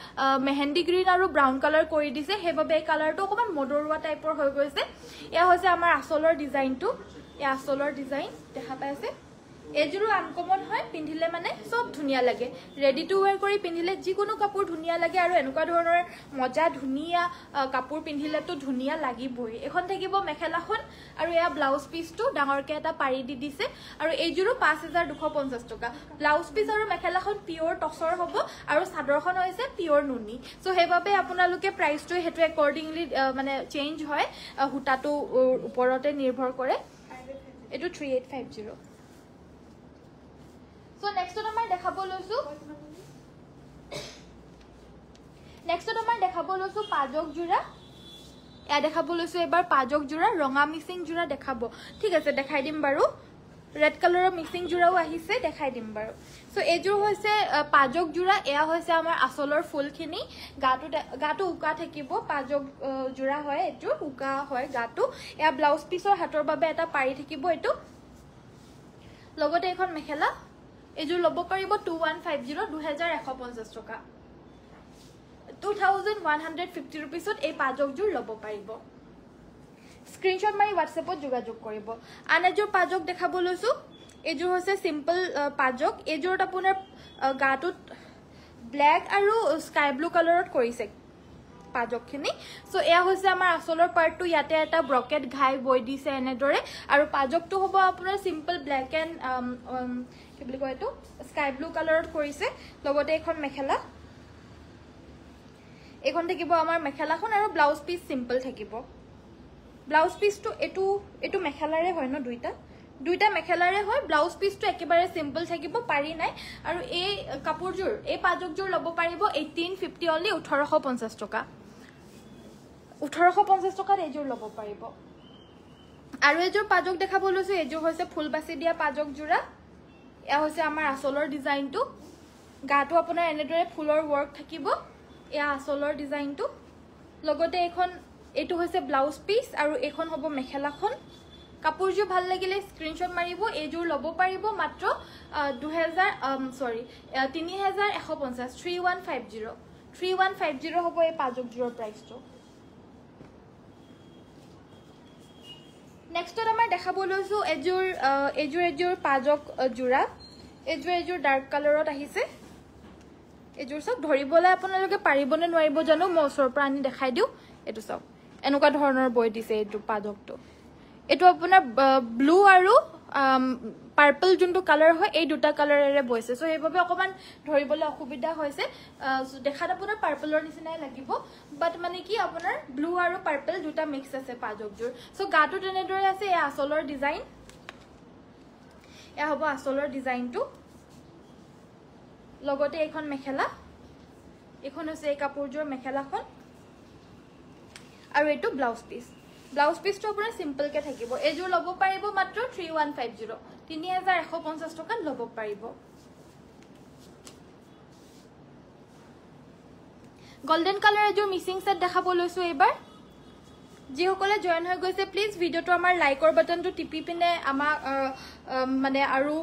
মেহেণ্ডি গ্ৰীণ আৰু ব্ৰাউন কালাৰ কৰি দিছে সেইবাবে এই কালাৰটো অকণমান মদৰুৱা টাইপৰ হৈ গৈছে এয়া হৈছে আমাৰ আচলৰ ডিজাইনটো এয়া আচলৰ ডিজাইন দেখা পাই আছে এইযোৰো আনকমন হয় পিন্ধিলে মানে চব ধুনীয়া লাগে ৰেডি টু ৱেৰ কৰি পিন্ধিলে যিকোনো কাপোৰ ধুনীয়া লাগে আৰু এনেকুৱা ধৰণৰ মজা ধুনীয়া কাপোৰ পিন্ধিলেতো ধুনীয়া লাগিবই এখন থাকিব মেখেলাখন আৰু এয়া ব্লাউজ পিচটো ডাঙৰকে এটা পাৰি দি দিছে আৰু এইযোৰো পাঁচ হেজাৰ দুশ পঞ্চাছ টকা ব্লাউজ পিছ আৰু মেখেলাখন পিয়ৰ টচৰ হ'ব আৰু চাদৰখন হৈছে পিয়ৰ নুনি চ' সেইবাবে আপোনালোকে প্ৰাইচটো সেইটো একৰ্ডিংলি মানে চেঞ্জ হয় সূতাটো ওপৰতে নিৰ্ভৰ কৰে এইটো three eight five zero' so নেক্সটত আমাৰ দেখাব লৈছো নেক্সটত আমাৰ দেখাব লৈছো পাজক জোৰা এয়া দেখাব লৈছো এবাৰ পাজক জোৰা ৰঙা মিচিং জোৰা দেখাব ঠিক আছে দেখাই দিম বাৰু ৰেড কালাৰৰ মিচিং জোৰাও আহিছে দেখাই দিম বাৰু চ' এইযোৰ হৈছে পাজক জোৰা এয়া হৈছে আমাৰ আচলৰ ফুলখিনি গাটো গাটো উকা থাকিব পাজক জোৰা হয় এইযোৰ উকা হয় গাটো এয়া ব্লাউজ পিচৰ হাতৰ বাবে এটা পাৰি থাকিব এইটো লগতে এইখন মেখেলা এইযোৰ ল'ব পাৰিব টু ওৱান ফাইভ জিৰ' দুহেজাৰ এশ পঞ্চাছ টকা two thousand one hundred fifty ৰুপিছত এই পাজকযোৰ ল'ব পাৰিব স্ক্ৰীণশ্বট মাৰি হোৱাটছএপত যোগাযোগ কৰিব আন এযোৰ পাজক দেখাব লৈছোঁ এইযোৰ হৈছে চিম্পল পাজক এইযোৰত আপোনাৰ গাটোত ব্লেক আৰু স্কাই ব্লু কালাৰত কৰিছে পাজকখিনি চ' এয়া হৈছে আমাৰ আচলৰ পাৰ্টটো ইয়াতে এটা ব্ৰকেট ঘাই বৈ দিছে এনেদৰে আৰু পাজকটো হ'ব আপোনাৰ চিম্পল ব্লেক এণ্ড কি কয় এইটো স্কাই ব্লু কালাৰত কৰিছে লগতে এখন মেখেলা এখন থাকিব আমার মেখেলাখন আর ব্লাউজ পিস সিম্পল থাকিব ব্লাউজ পিসটো এটু এটু মেখেলারে হয় ন দুইটা দুইটা মেখেলারে হয় ব্লাউজ পিসটো একেবারে সিম্পল থাকিব পারি নাই আর এই কাপড়জোর এই পাজকজোর লব পারিব 1850 অনলি 1850 টাকা 1850 টাকার এইজোর ফুল বাসি দিয়া পাজকজোড়া হৈছে আমাৰ আচলৰ ডিজাইনটো গাটো আপোনাৰ এনেদৰে ফুলৰ ৱৰ্ক থাকিব এয়া আচলৰ ডিজাইনটো লগতে এইখন এইটো হৈছে ব্লাউজ পিচ আৰু এইখন হ'ব মেখেলাখন কাপোৰযোৰ ভাল লাগিলে স্ক্ৰীণশ্বট মাৰিব এইযোৰ ল'ব পাৰিব মাত্ৰ দুহেজাৰ চৰি তিনি হেজাৰ এশ পঞ্চাছ three one five zero' three one five zero' হ'ব এই পাঁচযোৰৰ প্ৰাইচটো নেক্সটত আমাৰ দেখাব লৈছোঁ এযোৰ এযোৰ এযোৰ পাজক যোৰা এযোৰ এযোৰ ডাৰ্ক কালাৰত আহিছে এযোৰ চাওক ধৰিবলৈ আপোনালোকে পাৰিবনে নোৱাৰিব জানো মই ওচৰৰ পৰা আনি দেখাই দিওঁ এইটো চাওক এনেকুৱা ধৰণৰ বৈ দিছে এইটো পাজকটো এইটো আপোনাৰ ব্লু আৰু পাৰ্পল যোনটো কালাৰ হয় এই দুটা কালাৰেৰে বৈছে চ' সেইবাবে অকণমান ধৰিবলৈ অসুবিধা হৈছে দেখাত আপোনাৰ পাৰ্পলৰ নিচিনাই লাগিব বাট মানে কি আপোনাৰ ব্লু আৰু পাৰ্পল দুটা মিক্স আছে পাজকযোৰ চ' গাটো তেনেদৰে আছে এয়া আচলৰ ডিজাইন এয়া হ'ব আচলৰ ডিজাইনটো লগতে এইখন মেখেলা এইখন হৈছে এই কাপোৰযোৰ মেখেলাখন আৰু এইটো ব্লাউজ পিচ ব্লাউজ পিচটো আপোনাৰ চিম্পলকে থাকিব এইযোৰ ল'ব পাৰিব মাত্ৰ থ্ৰী ওৱান ফাইভ জিৰ' তিনি হাজাৰ এশ পঞ্চাছ টকাত ল'ব পাৰিব গল্ডেন কালাৰ এযোৰ মিচিং ছেট দেখাব লৈছোঁ এইবাৰ যিসকলে জইন হৈ গৈছে প্লিজ ভিডিঅ'টো আমাৰ লাইকৰ বাটনটো টিপি পিনে আমাক মানে আৰু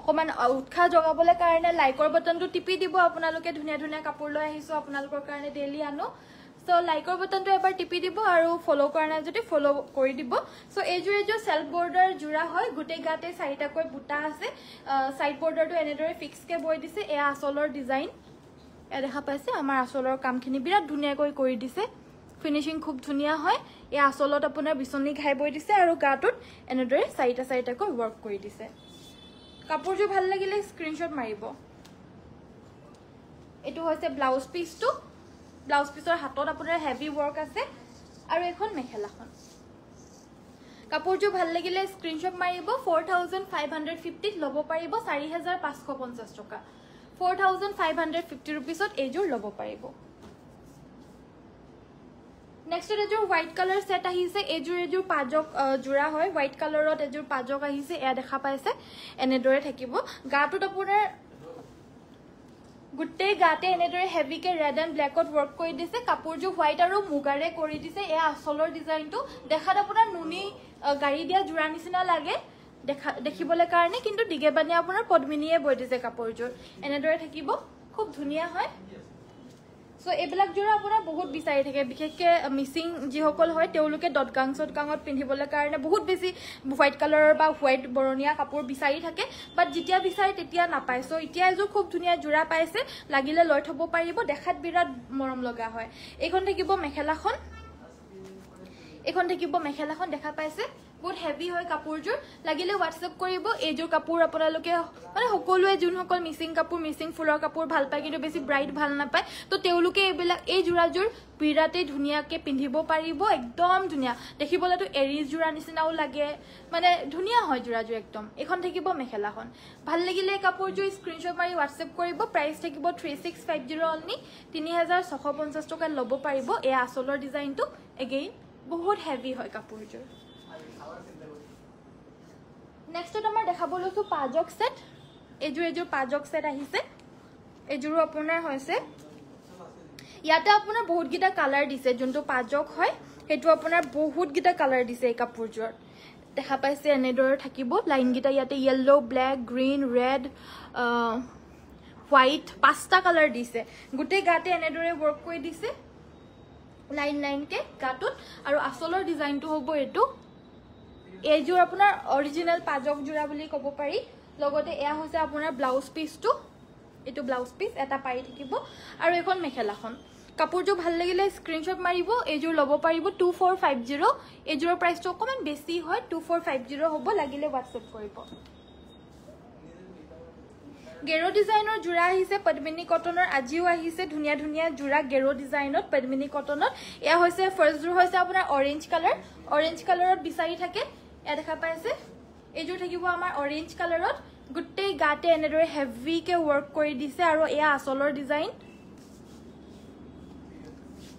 অকণমান উৎসাহ জগাবলৈ কাৰণে লাইকৰ বাটনটো টিপি দিব আপোনালোকে ধুনীয়া ধুনীয়া কাপোৰ লৈ আহিছোঁ আপোনালোকৰ কাৰণে ডেইলি আনো সো লাইকৰ বটনটো এবাৰ টিপি দিব আৰু ফলো কৰা নাই যদি ফলো কৰি দিব সো এজুৰে যে সেলফ বৰ্ডাৰ জুৰা হয় গুটেই গাতে সাইটা কৈ বুটা আছে সাইড বৰ্ডাৰটো এনেদৰে ফিক্সকে বৈ দিছে এ আসলৰ ডিজাইন এ দেখা পাইছে আমাৰ আসলৰ কামখিনি বিৰাত ধুনিয়াকৈ কৰি দিছে ফিনিশিং খুব ধুনীয়া হয় এই আচলত আপোনাৰ বিচনী ঘাই বৈ দিছে আৰু গাটোত এনেদৰে চাৰিটা চাৰিটাকৈ ৱৰ্ক কৰি দিছে কাপোৰযোৰ ভাল লাগিলে স্ক্ৰীণশ্বট মাৰিব এইটো হৈছে ব্লাউজ পিচটো ব্লাউজ পিচৰ হাতত আপোনাৰ হেভি ৱৰ্ক আছে আৰু এখন মেখেলাখন কাপোৰযোৰ ভাল লাগিলে স্ক্ৰীণশ্বট মাৰিব ফ'ৰ থাউজেণ্ড ফাইভ হাণ্ড্ৰেড ফিফটিত ল'ব পাৰিব চাৰি হেজাৰ পাঁচশ পঞ্চাছ টকা four thousand five hundred fifty ৰুপিছত এইযোৰ ল'ব পাৰিব নেক্সটত এযোৰ হোৱাইট কালাৰ ছেট আহিছে এইযোৰ এযোৰ পাজক যোৰা হয় হোৱাইট কালাৰত এযোৰ পাজক আহিছে এয়া দেখা পাইছে এনেদৰে থাকিব গাটোত আপোনাৰ গোটেই গাতে এনেদৰে হেভিকে ৰেড এণ্ড ব্লেকত ৱৰ্ক কৰি দিছে কাপোৰযোৰ হোৱাইট আৰু মুগাৰে কৰি দিছে এই আচলৰ ডিজাইনটো দেখাত আপোনাৰ নুনি গাড়ী দিয়া যোৰাৰ নিচিনা লাগে দেখা দেখিবলৈ কাৰণে কিন্তু ডিগে বানে আপোনাৰ পদ্মিনীয়ে বৈ দিছে কাপোৰযোৰ এনেদৰে থাকিব খুব ধুনীয়া হয় চ' এইবিলাক যোৰা আপোনাৰ বহুত বিচাৰি থাকে বিশেষকৈ মিচিং যিসকল হয় তেওঁলোকে দটগাং চটকাঙত পিন্ধিবলৈ কাৰণে বহুত বেছি হোৱাইট কালাৰৰ বা হোৱাইট বৰণীয়া কাপোৰ বিচাৰি থাকে বাট যেতিয়া বিচাৰে তেতিয়া নাপায় চ' এতিয়া এযোৰ খুব ধুনীয়া যোৰা পাইছে লাগিলে লৈ থ'ব পাৰিব দেখাত বিৰাট মৰম লগা হয় এইখন থাকিব মেখেলাখন এইখন থাকিব মেখেলাখন দেখা পাইছে বহুত হেভি হয় কাপোৰযোৰ লাগিলে হোৱাটছএপ কৰিব এইযোৰ কাপোৰ আপোনালোকে মানে সকলোৱে যোনসকল মিচিং কাপোৰ মিচিং ফুলৰ কাপোৰ ভাল পায় কিন্তু বেছি ব্ৰাইট ভাল নাপায় তো তেওঁলোকে এইবিলাক এই যোৰাযোৰ বিৰাটেই ধুনীয়াকৈ পিন্ধিব পাৰিব একদম ধুনীয়া দেখিবলৈতো এৰিছ যোৰাৰ নিচিনাও লাগে মানে ধুনীয়া হয় যোৰাযোৰ একদম এইখন থাকিব মেখেলাখন ভাল লাগিলে এই কাপোৰযোৰ স্ক্ৰীণশ্বট মাৰি হোৱাটছএপ কৰিব প্ৰাইচ থাকিব থ্ৰী ছিক্স ফাইভ জিৰ' অলনি তিনি হাজাৰ ছশ পঞ্চাছ টকাত ল'ব পাৰিব এই আচলৰ ডিজাইনটো এগেইন বহুত হেভি হয় কাপোৰযোৰ নেক্সটত আমাৰ দেখাব লৈছোঁ পাজক ছেট এইযোৰ এইযোৰ পাজক ছেট আহিছে এইযোৰো আপোনাৰ হৈছে ইয়াতে আপোনাৰ বহুতকেইটা কালাৰ দিছে যোনটো পাজক হয় সেইটো আপোনাৰ বহুতকেইটা কালাৰ দিছে এই কাপোৰযোৰত দেখা পাইছে এনেদৰে থাকিব লাইনকেইটা ইয়াতে yellow' black green red white পাঁচটা কালাৰ দিছে গোটেই গাতে এনেদৰে ৱৰ্ক কৰি দিছে লাইন লাইনকৈ গাটোত আৰু আচলৰ ডিজাইনটো হ'ব এইটো এইযোৰ আপোনাৰ অৰিজিনেল পাজক যোৰা বুলি ক'ব পাৰি লগতে এয়া হৈছে আপোনাৰ ব্লাউজ পিচটো এইটো ব্লাউজ পিচ এটা পাৰি থাকিব আৰু এইখন মেখেলাখন কাপোৰযোৰ ভাল লাগিলে স্ক্ৰীনশ্বট মাৰিব এইযোৰ ল'ব পাৰিব টু ফ'ৰ ফাইভ জিৰ' এইযোৰৰ প্ৰাইচটো অকণমান বেছি হয় টু ফ'ৰ ফাইভ জিৰ' হ'ব লাগিলে হোৱাটছএপ কৰিব গেৰ' ডিজাইনৰ যোৰা আহিছে পদ্মিনী কটনৰ আজিও আহিছে ধুনীয়া ধুনীয়া যোৰা গেৰ' ডিজাইনত পদ্মিনী কটনত এয়া হৈছে ফাৰ্ষ্ট হৈছে আপোনাৰ অৰেঞ্জ কালাৰ অৰেঞ্জ কালাৰত বিচাৰি থাকে দেখা পাইছে এইযোৰ থাকিব আমাৰ অৰেঞ্জ কালাৰত গোটেই গাতে এনেদৰে হেভিকে ৱৰ্ক কৰি দিছে আৰু এয়া আচলৰ ডিজাইন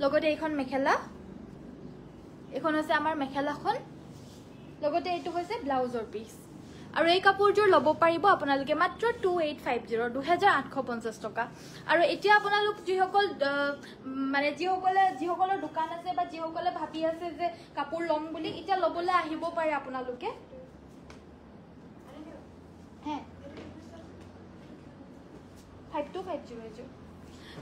লগতে এইখন মেখেলা এইখন হৈছে আমাৰ মেখেলাখন লগতে এইটো হৈছে ব্লাউজৰ পিচ আৰু এই কাপোৰযোৰ ল'ব পাৰিব আপোনালোকে মাত্ৰ টু এইট ফাইভ জিৰ' দুহেজাৰ আঠশ পঞ্চাছ টকা আৰু এতিয়া আপোনালোক যিসকল মানে যিসকলে যিসকলৰ দোকান আছে বা যিসকলে ভাবি আছে যে কাপোৰ ল'ম বুলি এতিয়া ল'বলৈ আহিব পাৰে আপোনালোকে ফাইভ টু ফাইভ জিৰ' এইযোৰ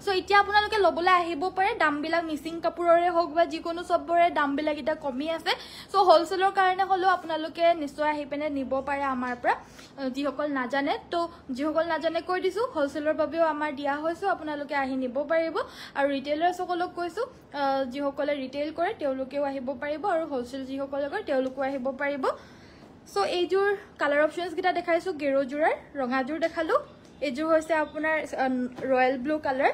চ' এতিয়া আপোনালোকে ল'বলৈ আহিব পাৰে দামবিলাক মিচিং কাপোৰৰে হওক বা যিকোনো চবৰে দামবিলাক এতিয়া কমি আছে চ' হ'লচেলৰ কাৰণে হ'লেও আপোনালোকে নিশ্চয় আহি পিনে নিব পাৰে আমাৰ পৰা যিসকল নাজানে ত' যিসকল নাজানে কৈ দিছোঁ হ'লচেলৰ বাবেও আমাৰ দিয়া হৈছোঁ আপোনালোকে আহি নিব পাৰিব আৰু ৰিটেইলাৰ্ছসকলক কৈছোঁ যিসকলে ৰিটেইল কৰে তেওঁলোকেও আহিব পাৰিব আৰু হ'লচেল যিসকলে কৰে তেওঁলোকেও আহিব পাৰিব চ' এইযোৰ কালাৰ অপশ্যনছকেইটা দেখাইছোঁ গেৰুযোৰাৰ ৰঙাযোৰ দেখালোঁ এইযোৰ হৈছে আপোনাৰ ৰয়েল ব্লু কালাৰ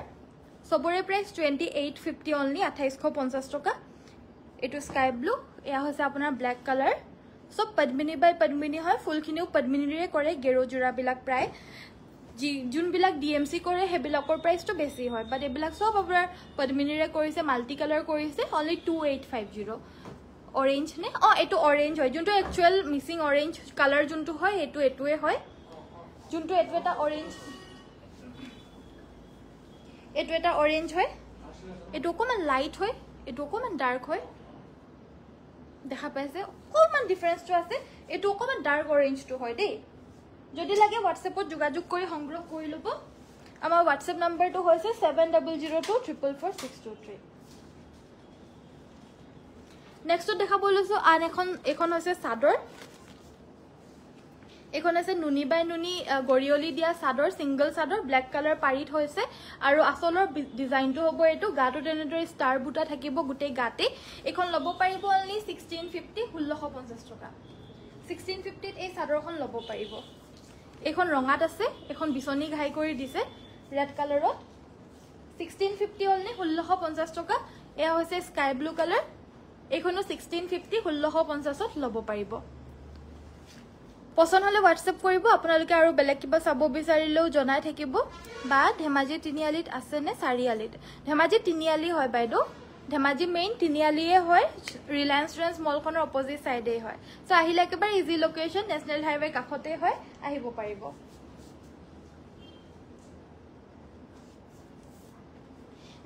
সবৰে price twenty eight fifty only আঠাইছশ পঞ্চাছ টকা এইটো স্কাই ব্লু এয়া হৈছে আপোনাৰ ব্লেক কালাৰ চব পদ্মিনী বাই পদ্মিনী হয় ফুলখিনিও পদ্মিনীৰে কৰে গেৰুযোৰাবিলাক প্ৰায় যি যোনবিলাক ডি এম চি কৰে সেইবিলাকৰ প্ৰাইচটো বেছি হয় বাট এইবিলাক চব আপোনাৰ পদ্মিনীৰে কৰিছে মাল্টি কালাৰ কৰিছে only two eight five zero' orange নে অঁ এইটো অৰেঞ্জ হয় যোনটো একচুৱেল মিচিং অৰেঞ্জ কালাৰ যোনটো হয় সেইটো এইটোৱে হয় যোনটো এইটো এটা অৰেঞ্জ এইটো এটা অৰেঞ্জ হয় এইটো অকণমান লাইট হয় এইটো অকণমান ডাৰ্ক হয় দেখা পাইছে অকণমান ডিফাৰেঞ্চটো আছে এইটো অকণমান ডাৰ্ক অৰেঞ্জটো হয় দেই যদি লাগে হোৱাটছএপত যোগাযোগ কৰি সংগ্ৰহ কৰি ল'ব আমাৰ হোৱাটছএপ নম্বৰটো হৈছে seven double zero' two triple four six two three নেক্সটত দেখাব লৈছোঁ আন এখন এইখন হৈছে চাদৰ এইখন আছে নুনি বাই নুনি গৰিয়লি দিয়া চাদৰ ছিংগল চাদৰ ব্লেক কালাৰ পাৰিত হৈছে আৰু আচলৰ ডিজাইনটো হ'ব এইটো গাটো তেনেদৰে ষ্টাৰ বুটা থাকিব গোটেই গাতে এইখন ল'ব পাৰিব অনলি ছিক্সটিন ফিফটি ষোল্লশ পঞ্চাছ টকা ছিক্সটিন ফিফটিত এই চাদৰখন ল'ব পাৰিব এইখন ৰঙাত আছে এখন বিচনী ঘাই কৰি দিছে ৰেড কালাৰত ছিক্সটিন ফিফটি অনলি ষোল্লশ পঞ্চাছ টকা এয়া হৈছে স্কাই ব্লু কালাৰ এইখনো ছিক্সটিন ফিফটি ষোল্লশ পঞ্চাছত ল'ব পাৰিব পচন্দ হলে হোৱাটছএপ কৰিব আপোনালোকে আৰু বেলেগ কিবা চাব বিচাৰিলেও জনাই থাকিব বা ধেমাজি তিনিআলিত আছেনে চাৰিআলিত ধেমাজি তিনিআলি হয় বাইদেউ ধেমাজি মেইন তিনিআলিয়ে হয় ৰিলায়েন্স ৰেঞ্জ মলখনৰ অপজিট ছাইডেই হয় চ' আহিলে একেবাৰে ইজি লোকেশ্যন নেশ্যনেল হাইৱে কাষতে হয় আহিব পাৰিব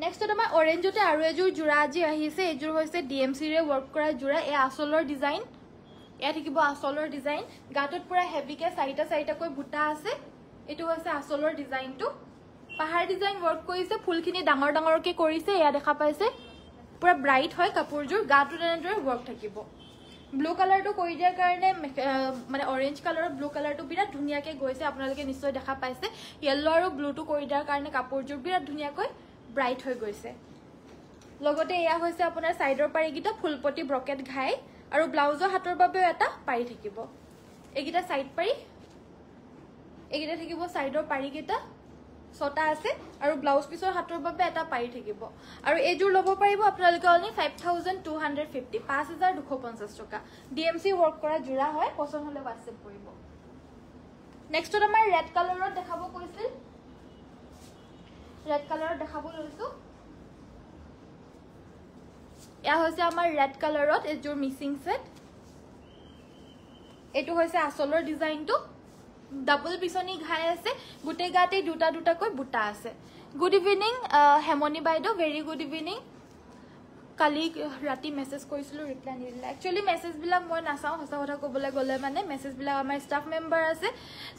নেক্সটত আমাৰ অৰেঞ্জতে আৰু এযোৰ যোৰা আজি আহিছে এইযোৰ হৈছে ডি এম চিৰে ৱৰ্ক কৰা যোৰা এই আচলৰ ডিজাইন এয়া থাকিব আচলৰ ডিজাইন গাটোত পূৰা হেভিকে চাৰিটা চাৰিটাকৈ বুটা আছে এইটো হৈছে আচলৰ ডিজাইনটো পাহাৰ ডিজাইন ৱৰ্ক কৰিছে ফুলখিনি ডাঙৰ ডাঙৰকৈ কৰিছে এয়া দেখা পাইছে পূৰা ব্ৰাইট হয় কাপোৰযোৰ গাটো তেনেদৰে ৱৰ্ক থাকিব ব্লু কালাৰটো কৰি দিয়াৰ কাৰণে মানে অৰেঞ্জ কালাৰৰ ব্লু কালাৰটো বিৰাট ধুনীয়াকৈ গৈছে আপোনালোকে নিশ্চয় দেখা পাইছে য়েল্ল' আৰু ব্লুটো কৰি দিয়াৰ কাৰণে কাপোৰযোৰ বিৰাট ধুনীয়াকৈ ব্ৰাইট হৈ গৈছে লগতে এয়া হৈছে আপোনাৰ ছাইডৰ পাৰিকেইটা ফুলপতি ব্ৰকেট ঘাই আৰু ব্লাউজৰ হাতৰ বাবেও এটা পাৰি থাকিব এইকেইটা চাইড পাৰি এইকেইটা থাকিব চাইডৰ পাৰিকেইটা ছটা আছে আৰু ব্লাউজ পিছৰ হাতৰ বাবে এটা পাৰি থাকিব আৰু এইযোৰ ল'ব পাৰিব আপোনালোকে only five thousand two hundred টকা ডি এম চি ৱৰ্ক কৰা যোৰা হয় পচন্দ হ'লে হোৱাটছএপ কৰিব নেক্সটত আমাৰ ৰেড কালাৰত দেখাব কৈছিল ৰেড কালাৰত দেখাব লৈছোঁ ইয়া হৈছে আমাৰ ৰেড কালাৰত এইযোৰ মিচিং ছেট এইটো হৈছে আচলৰ ডিজাইনটো ডাবল পিচনি ঘাই আছে গোটেই গাতেই দুটা দুটাকৈ বুটা আছে গুড ইভিনিং হেমনি বাইদেউ ভেৰি গুড ইভিনিং কালি ৰাতি মেছেজ কৰিছিলোঁ ৰিপ্লাই নিদিলে একচুৱেলি মেছেজবিলাক মই নাচাওঁ সঁচা কথা ক'বলৈ গ'লে মানে মেছেজবিলাক আমাৰ ষ্টাফ মেম্বাৰ আছে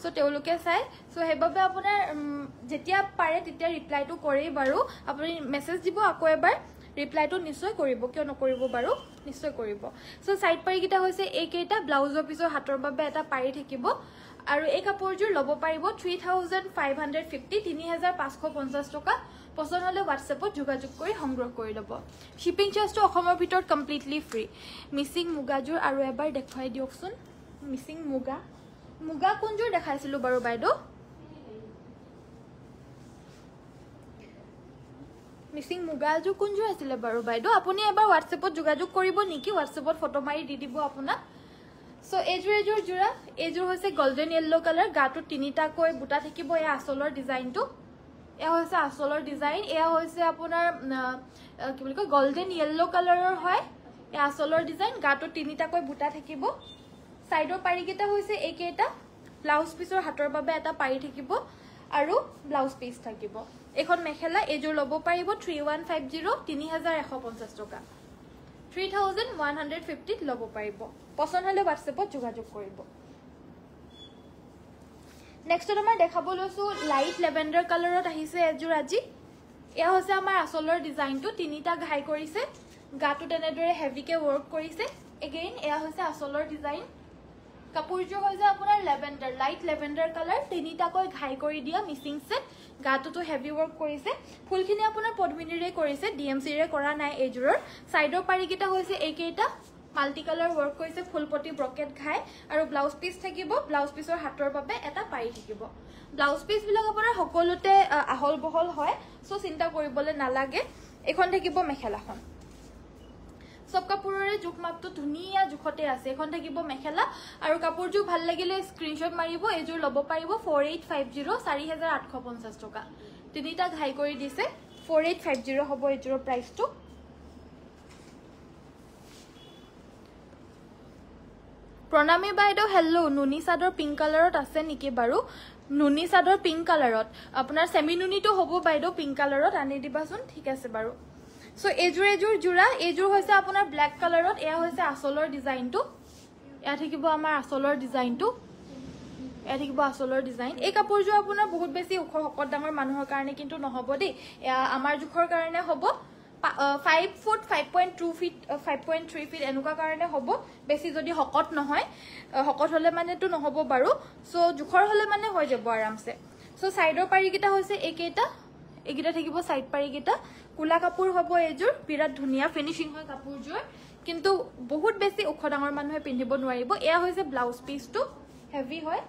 চ' তেওঁলোকে চাই চ' সেইবাবে আপোনাৰ যেতিয়া পাৰে তেতিয়া ৰিপ্লাইটো কৰেই বাৰু আপুনি মেছেজ দিব আকৌ এবাৰ ৰিপ্লাইটো নিশ্চয় কৰিব কিয় নকৰিব বাৰু নিশ্চয় কৰিব চ' ছাইড পাৰিকেইটা হৈছে এইকেইটা ব্লাউজৰ পিছৰ হাতৰ বাবে এটা পাৰি থাকিব আৰু এই কাপোৰযোৰ ল'ব পাৰিব three thousand five hundred fifty তিনি হাজাৰ পাঁচশ পঞ্চাছ টকা পচন্দ হ'লে হোৱাটছএপত যোগাযোগ কৰি সংগ্ৰহ কৰি ল'ব শ্বিপিং চাৰ্জটো অসমৰ ভিতৰত কমপ্লিটলি ফ্ৰী মিচিং মুগাযোৰ আৰু এবাৰ দেখুৱাই দিয়কচোন মিচিং মুগা মুগা কোনযোৰ দেখাইছিলোঁ বাৰু বাইদেউ মিচিং মুগা এযোৰ কোনযোৰ আছিলে বাৰু বাইদেউ আপুনি এবাৰ হোৱাটছএপত যোগাযোগ কৰিব নেকি হোৱাটছএপত ফটো মাৰি দি দিব আপোনাক চ' এইযোৰ এযোৰ যোৰা এইযোৰ হৈছে গল্ডেন য়েল্ল' কালাৰ গাটোত তিনিটাকৈ বুটা থাকিব এয়া আচলৰ ডিজাইনটো এয়া হৈছে আচলৰ ডিজাইন এয়া হৈছে আপোনাৰ কি বুলি কয় গল্ডেন য়েল্ল' কালাৰৰ হয় এয়া আচলৰ ডিজাইন গাটোত তিনিটাকৈ বুটা থাকিব ছাইডৰ পাৰিকেইটা হৈছে এইকেইটা ব্লাউজ পিচৰ হাতৰ বাবে এটা পাৰি থাকিব আৰু ব্লাউজ পিচ থাকিব এখন মেখেলা এইযোৰ ল'ব পাৰিব থ্ৰী ওৱান ফাইভ জিৰ' তিনি হাজাৰ এশ পঞ্চাছ টকা থ্ৰী থাউজেণ্ড ওৱান হাণ্ড্ৰেড ফিফটিত ল'ব পাৰিব পচন্দ হ'লে হোৱাটছএপত যোগাযোগ কৰিব নেক্সটত আমাৰ দেখাব লৈছোঁ লাইট লেভেণ্ডাৰ কালাৰত আহিছে এযোৰ আজি এয়া হৈছে আমাৰ আচলৰ ডিজাইনটো তিনিটা ঘাই কৰিছে গাটো তেনেদৰে হেভিকৈ ৱৰ্ক কৰিছে এগেইন এয়া হৈছে আচলৰ ডিজাইন কাপোৰযোৰ হৈ যায় আপোনাৰ লেভেণ্ডাৰ লাইট লেভেণ্ডাৰ কালাৰ তিনিটাকৈ ঘাই কৰি দিয়া মিচিং ছেট গাটোতো হেভি ৱৰ্ক কৰিছে ফুলখিনি আপোনাৰ পদ্মিনীৰে কৰিছে ডি এম চিৰে কৰা নাই এইযোৰৰ ছাইডৰ পাৰিকেইটা হৈছে এইকেইটা মাল্টি কালাৰ ৱৰ্ক কৰিছে ফুলপতি ব্ৰকেট ঘাই আৰু ব্লাউজ পিচ থাকিব ব্লাউজ পিচৰ হাতৰ বাবে এটা পাৰি থাকিব ব্লাউজ পিচবিলাক আপোনাৰ সকলোতে আহল বহল হয় চ' চিন্তা কৰিবলৈ নালাগে এইখন থাকিব মেখেলাখন সব কাপোরের জোখ মাপটা ধুনিয়া জোখতে আছে এখন থাকিব মেখেলা আর কাপড় যোগ ভাল লাগিলে স্ক্রিনশট মারিব এজোর লব পাৰিব ফোর এইট ফাইভ জিরো চারি হাজার আটশ পঞ্চাশ টাকা তিনটা ঘাই করে দিছে ফোর এইট ফাইভ জিরো হব এজোর প্রাইসট প্রণামী বাইদেউ হেল্ল' নুনি চাদৰ পিংক কালাৰত আছে নেকি বাৰু নুনি চাদৰ পিংক কালাৰত আপোনাৰ চেমি নুনিটো হ'ব বাইদেউ পিংক কালাৰত আনি দিবাচোন ঠিক আছে বাৰু সো এইযোৰ এইযোৰ যোৰা এইযোৰ হৈছে আপোনাৰ ব্লেক কালাৰত এয়া হৈছে আচলৰ ডিজাইনটো এয়া থাকিব আমাৰ আচলৰ ডিজাইনটো এয়া থাকিব আচলৰ ডিজাইন এই কাপোৰযোৰ আপোনাৰ বহুত বেছি ওখ শকত ডাঙৰ মানুহৰ কাৰণে কিন্তু নহ'ব দেই এয়া আমাৰ জোখৰ কাৰণে হ'ব five foot five point two feet five point three feet এনেকুৱা কাৰণে হ'ব বেছি যদি শকত নহয় শকত হ'লে মানেতো নহ'ব বাৰু চ' জোখৰ হ'লে মানে হৈ যাব আৰামছে চ' ছাইডৰ পাৰিকেইটা হৈছে এইকেইটা এইকেইটা থাকিব ছাইড পাৰিকেইটা কোলা কাপোৰ হ'ব এইযোৰ বিৰাট ধুনীয়া ফিনিচিং হয় কাপোৰযোৰ কিন্তু বহুত বেছি ওখ ডাঙৰ মানুহে পিন্ধিব নোৱাৰিব এয়া হৈছে ব্লাউজ পিচটো হেভি হয়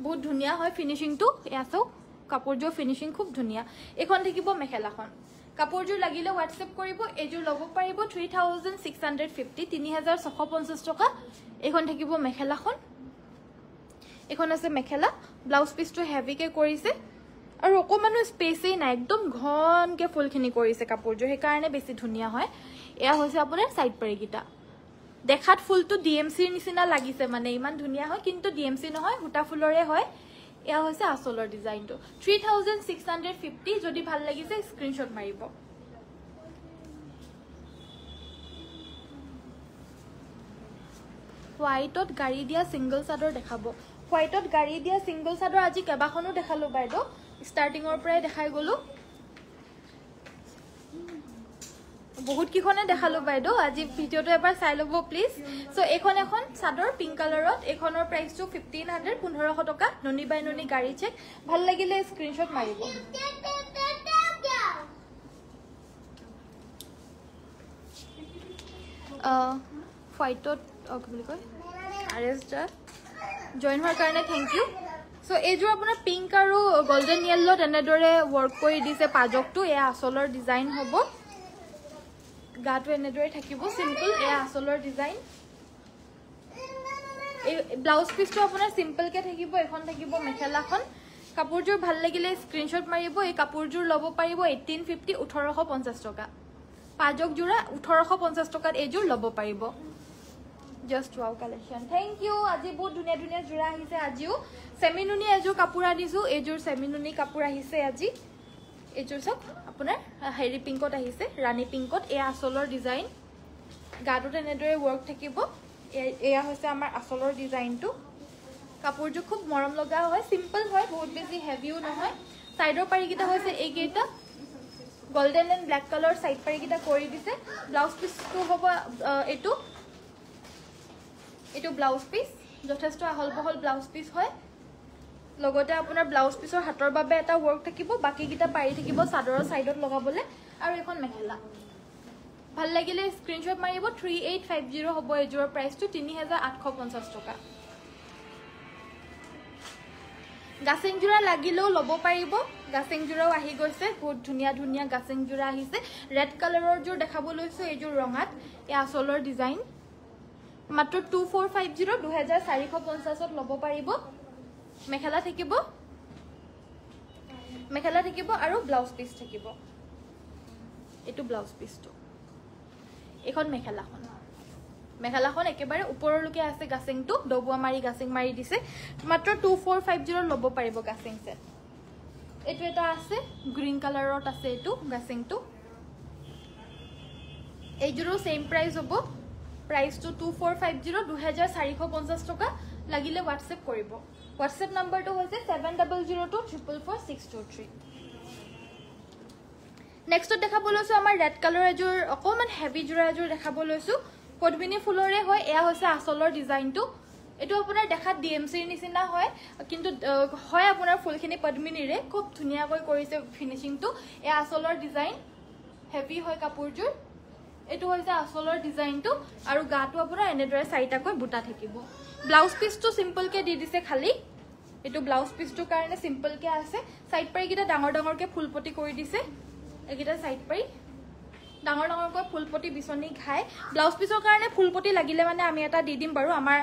বহুত ধুনীয়া হয় ফিনিচিংটো এয়া চাওক কাপোৰযোৰ ফিনিচিং খুব ধুনীয়া এইখন থাকিব মেখেলাখন কাপোৰযোৰ লাগিলে হোৱাটছএপ কৰিব এইযোৰ ল'ব পাৰিব three thousand six hundred fifty তিনি হাজাৰ ছশ পঞ্চাছ টকা এইখন থাকিব মেখেলাখন এইখন আছে মেখেলা ব্লাউজ পিচটো হেভিকৈ কৰিছে আৰু অকণমানো স্পেচেই নাই একদম ঘনকে ফুলখিনি কৰিছে কাপোৰযোৰ সেইকাৰণে বেছি ধুনীয়া হয় এয়া হৈছে আপোনাৰ চাইড পাৰিকেইটা দেখাত ফুলটো ডি এম চিৰ নিচিনা লাগিছে মানে ইমান ধুনীয়া হয় কিন্তু ডি এম চি নহয় সূতা ফুলৰে হয় এয়া হৈছে আচলৰ ডিজাইনটো three thousand six hundred fifty যদি ভাল লাগিছে স্ক্ৰীণশ্বট মাৰিব হোৱাইটত গাড়ী দিয়া ছিংগল চাদৰ দেখাব হোৱাইটত গাড়ী দিয়া ছিংগল চাদৰ আজি কেইবাখনো দেখালোঁ বাইদেউ ষ্টাৰ্টিঙৰ পৰাই দেখাই গ'লোঁ বহুতকেইখনে দেখালোঁ বাইদেউ আজি ভিডিঅ'টো এবাৰ চাই ল'ব প্লিজ চ' এইখন এখন চাদৰ পিংক কালাৰত এইখনৰ প্ৰাইচটো ফিফটিন হাণ্ড্ৰেড পোন্ধৰশ টকা ননী বাই ননী গাড়ী চেক ভাল লাগিলে স্ক্ৰীণশ্বট মাৰিব হোৱাইটত কি বুলি কয় আৰে জইন হোৱাৰ কাৰণে থেংক ইউ সো এইযোৰ আপোনাৰ পিংক আৰু গল্ডেন য়েল্লত এনেদৰে ৱৰ্ক কৰি দিছে পাজকটো এয়া আচলৰ ডিজাইন হ'ব গাটো এনেদৰে থাকিব চিম্পল এয়া আচলৰ ডিজাইন এই ব্লাউজ পিচটো আপোনাৰ চিম্পলকৈ থাকিব এখন থাকিব মেখেলাখন কাপোৰযোৰ ভাল লাগিলে স্ক্ৰীণশ্বট মাৰিব এই কাপোৰযোৰ ল'ব পাৰিব এইটিন ফিফটি ওঠৰশ পঞ্চাছ টকা পাজকযোৰা ওঠৰশ পঞ্চাছ টকাত এইযোৰ ল'ব পাৰিব just wow collection thank you আজি বহুত ধুনীয়া ধুনীয়া যোৰা আহিছে আজিও চেমিনুনি এযোৰ কাপোৰ আনিছোঁ এইযোৰ চেমিনুনি কাপোৰ আহিছে আজি এইযোৰ চাওক আপোনাৰ হেৰি পিংকত আহিছে ৰাণী পিংকত এয়া আচলৰ ডিজাইন গাটো তেনেদৰে ৱৰ্ক থাকিব এয়া হৈছে আমাৰ আচলৰ ডিজাইনটো কাপোৰযোৰ খুব মৰম লগা হয় চিম্পল হয় বহুত বেছি হেভিও নহয় চাইডৰ পাৰিকেইটা হৈছে এইকেইটা golden and black colour side পাৰিকেইটা কৰি দিছে ব্লাউজ পিচটো হ'ব এইটো এইটো ব্লাউজ পিচ যথেষ্ট আহল বহল ব্লাউজ পিচ হয় লগতে আপোনাৰ ব্লাউজ পিচৰ হাতৰ বাবে এটা ৱৰ্ক থাকিব বাকীকেইটা পাৰি থাকিব চাদৰৰ ছাইডত লগাবলৈ আৰু এখন মেখেলা ভাল লাগিলে স্ক্ৰীনশ্বট মাৰিব থ্ৰী এইট ফাইভ জিৰ' হ'ব এইযোৰৰ প্ৰাইচটো তিনি হেজাৰ আঠশ পঞ্চাছ টকা গাছিংযোৰা লাগিলেও ল'ব পাৰিব গাছিংযোৰাও আহি গৈছে বহুত ধুনীয়া ধুনীয়া গাছিংযোৰা আহিছে ৰেড কালাৰৰ যোৰ দেখাব লৈছোঁ এইযোৰ ৰঙাত এই আচলৰ ডিজাইন মাত্ৰ টু ফ'ৰ ফাইভ জিৰ' দুহেজাৰ চাৰিশ পঞ্চাছত ল'ব পাৰিব মেখেলা থাকিব মেখেলা থাকিব আৰু ব্লাউজ পিচ থাকিব এইটো ব্লাউজ পিচটো এইখন মেখেলাখন মেখেলাখন একেবাৰে ওপৰলৈকে আছে গাছিংটো ডবোৱা মাৰি গাছিং মাৰি দিছে মাত্ৰ টু ফ'ৰ ফাইভ জিৰ' ল'ব পাৰিব গাছিং চেট এইটো এটা আছে গ্ৰীণ কালাৰত আছে এইটো গাছিংটো এইযোৰো ছেম প্ৰাইজ হ'ব প্ৰাইচটো টু ফ'ৰ ফাইভ জিৰ' দুহেজাৰ চাৰিশ পঞ্চাছ টকা লাগিলে হোৱাটছএপ কৰিব হোৱাটছএপ নম্বৰটো হৈছে seven double zero' two triple four six two three নেক্সটত দেখাব লৈছোঁ আমাৰ ৰেড কালাৰ এযোৰ অকণমান হেভি যোৰা এযোৰ দেখাব লৈছোঁ পদ্মিনী ফুলৰে হয় এয়া হৈছে আচলৰ ডিজাইনটো এইটো আপোনাৰ দেখাত ডি এম চিৰ নিচিনা হয় কিন্তু হয় আপোনাৰ ফুলখিনি পদ্মিনীৰে খুব ধুনীয়াকৈ কৰিছে ফিনিচিংটো এয়া আচলৰ ডিজাইন হেভি হয় কাপোৰযোৰ এইটো হৈছে আচলৰ ডিজাইনটো আৰু গাটো আপোনাৰ এনেদৰে চাৰিটাকৈ বুটা থাকিব ব্লাউজ পিচটো চিম্পলকে দি দিছে খালি এইটো ব্লাউজ পিচটোৰ কাৰণে চিম্পলকে আছে চাইড পাৰি কেইটা ডাঙৰ ডাঙৰকে ফুলপতি কৰি দিছে এইকেইটা চাইড পাৰি ডাঙৰ ডাঙৰকৈ ফুলপতি বিচনী খায় ব্লাউজ পিচৰ কাৰণে ফুলপতি লাগিলে মানে আমি এটা দি দিম বাৰু আমাৰ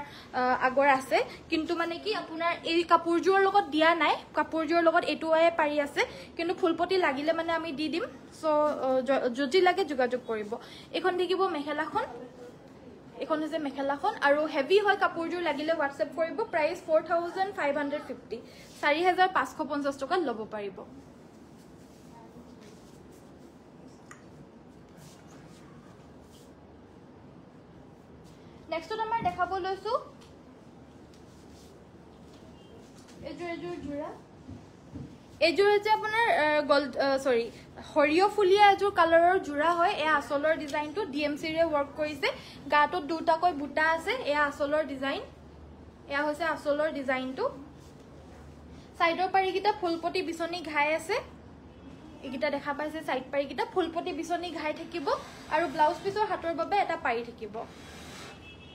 আগৰ আছে কিন্তু মানে কি আপোনাৰ এই কাপোৰযোৰৰ লগত দিয়া নাই কাপোৰযোৰৰ লগত এইটোৱে পাৰি আছে কিন্তু ফুলপতি লাগিলে মানে আমি দি দিম চ' যদি লাগে যোগাযোগ কৰিব এইখন দেখিব মেখেলাখন এইখন হৈছে মেখেলাখন আৰু হেভি হয় কাপোৰযোৰ লাগিলে হোৱাটছএপ কৰিব price four thousand five hundred fifty চাৰি হেজাৰ পাঁচশ পঞ্চাছ টকাত ল'ব পাৰিব নেক্সটত আমাৰ দেখাব লৈছোঁ এইযোৰ এযোৰ যোৰা এইযোৰ যে আপোনাৰ গল্ড চৰি সৰিয়হ ফুলীয়া এযোৰ কালাৰৰ যোৰা হয় এয়া আচলৰ ডিজাইনটো ডি এম চিৰে ৱৰ্ক কৰিছে গাটোত দুটাকৈ বুটা আছে এয়া আচলৰ ডিজাইন এয়া হৈছে আচলৰ ডিজাইনটো ছাইডৰ পাৰিকেইটা ফুলপতি বিচনী ঘাই আছে এইকেইটা দেখা পাইছে ছাইড পাৰিকেইটা ফুলপতি বিচনী ঘাই থাকিব আৰু ব্লাউজ পিছৰ হাতৰ বাবে এটা পাৰি থাকিব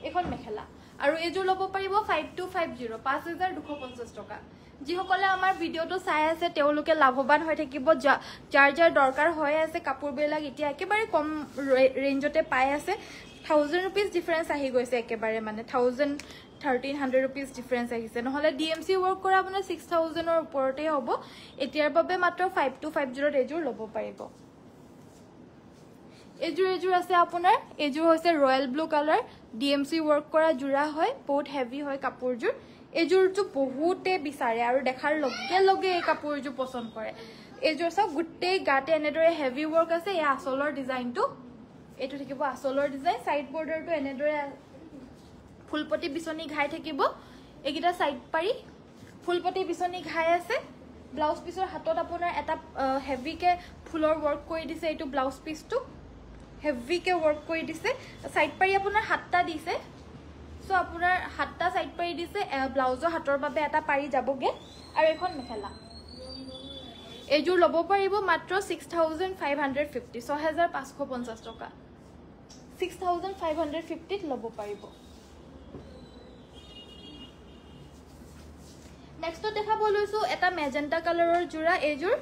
এইখন মেখেলা আৰু এইযোৰ ল'ব পাৰিব ফাইভ টু ফাইভ জিৰ' পাঁচ হেজাৰ দুশ পঞ্চাছ টকা যিসকলে আমাৰ ভিডিঅ'টো চাই আছে তেওঁলোকে লাভৱান হৈ থাকিব যাৰ যাৰ দৰকাৰ হৈ আছে কাপোৰবিলাক এতিয়া একেবাৰে কম ৰেঞ্জতে পাই আছে থাউজেণ্ড ৰুপিজ ডিফাৰেঞ্চ আহি গৈছে একেবাৰে মানে thousand thirteen hundred rupees difference আহিছে নহ'লে ডি এম চি ৱৰ্ক কৰা আপোনাৰ ছিক্স থাউজেণ্ডৰ ওপৰতে হ'ব এতিয়াৰ বাবে মাত্ৰ ফাইভ টু ফাইভ জিৰ'ত এযোৰ ল'ব পাৰিব এযোৰ এযোৰ আছে আপোনাৰ এযোৰ হৈছে royal blue colour D M C work কৰা যোৰা হয় বহুত হেভি হয় কাপোৰযোৰ এইযোৰটো বহুতে বিচাৰে আৰু দেখাৰ লগে লগে এই কাপোৰযোৰ পচন্দ কৰে এইযোৰ চাওক গোটেই গাতে এনেদৰে হেভি ৱৰ্ক আছে এই আচলৰ ডিজাইনটো এইটো থাকিব আচলৰ ডিজাইন ছাইড বৰ্ডাৰটো এনেদৰে ফুলপতি বিচনি ঘাই থাকিব এইকেইটা ছাইড পাৰি ফুলপতি বিচনি ঘাই আছে ব্লাউজ পিচৰ হাতত আপোনাৰ এটা হেভিকে ফুলৰ ৱৰ্ক কৰি দিছে এইটো ব্লাউজ পিচটো হেভিকে ৱৰ্ক কৰি দিছে ছাইড পাৰি আপোনাৰ সাতটা দিছে সো আপনার সাতটা সাইড পারি দিছে ব্লাউজর হাতর একটা পারি যাবগে আর এখন মেখেলা এইজোর লব মাত্র six thousand five hundred fifty টাকা লব পাৰিব নেক্সট দেখাব লৈছো এটা মেজেন্টা কালাৰৰ জোড়া এইজোৰ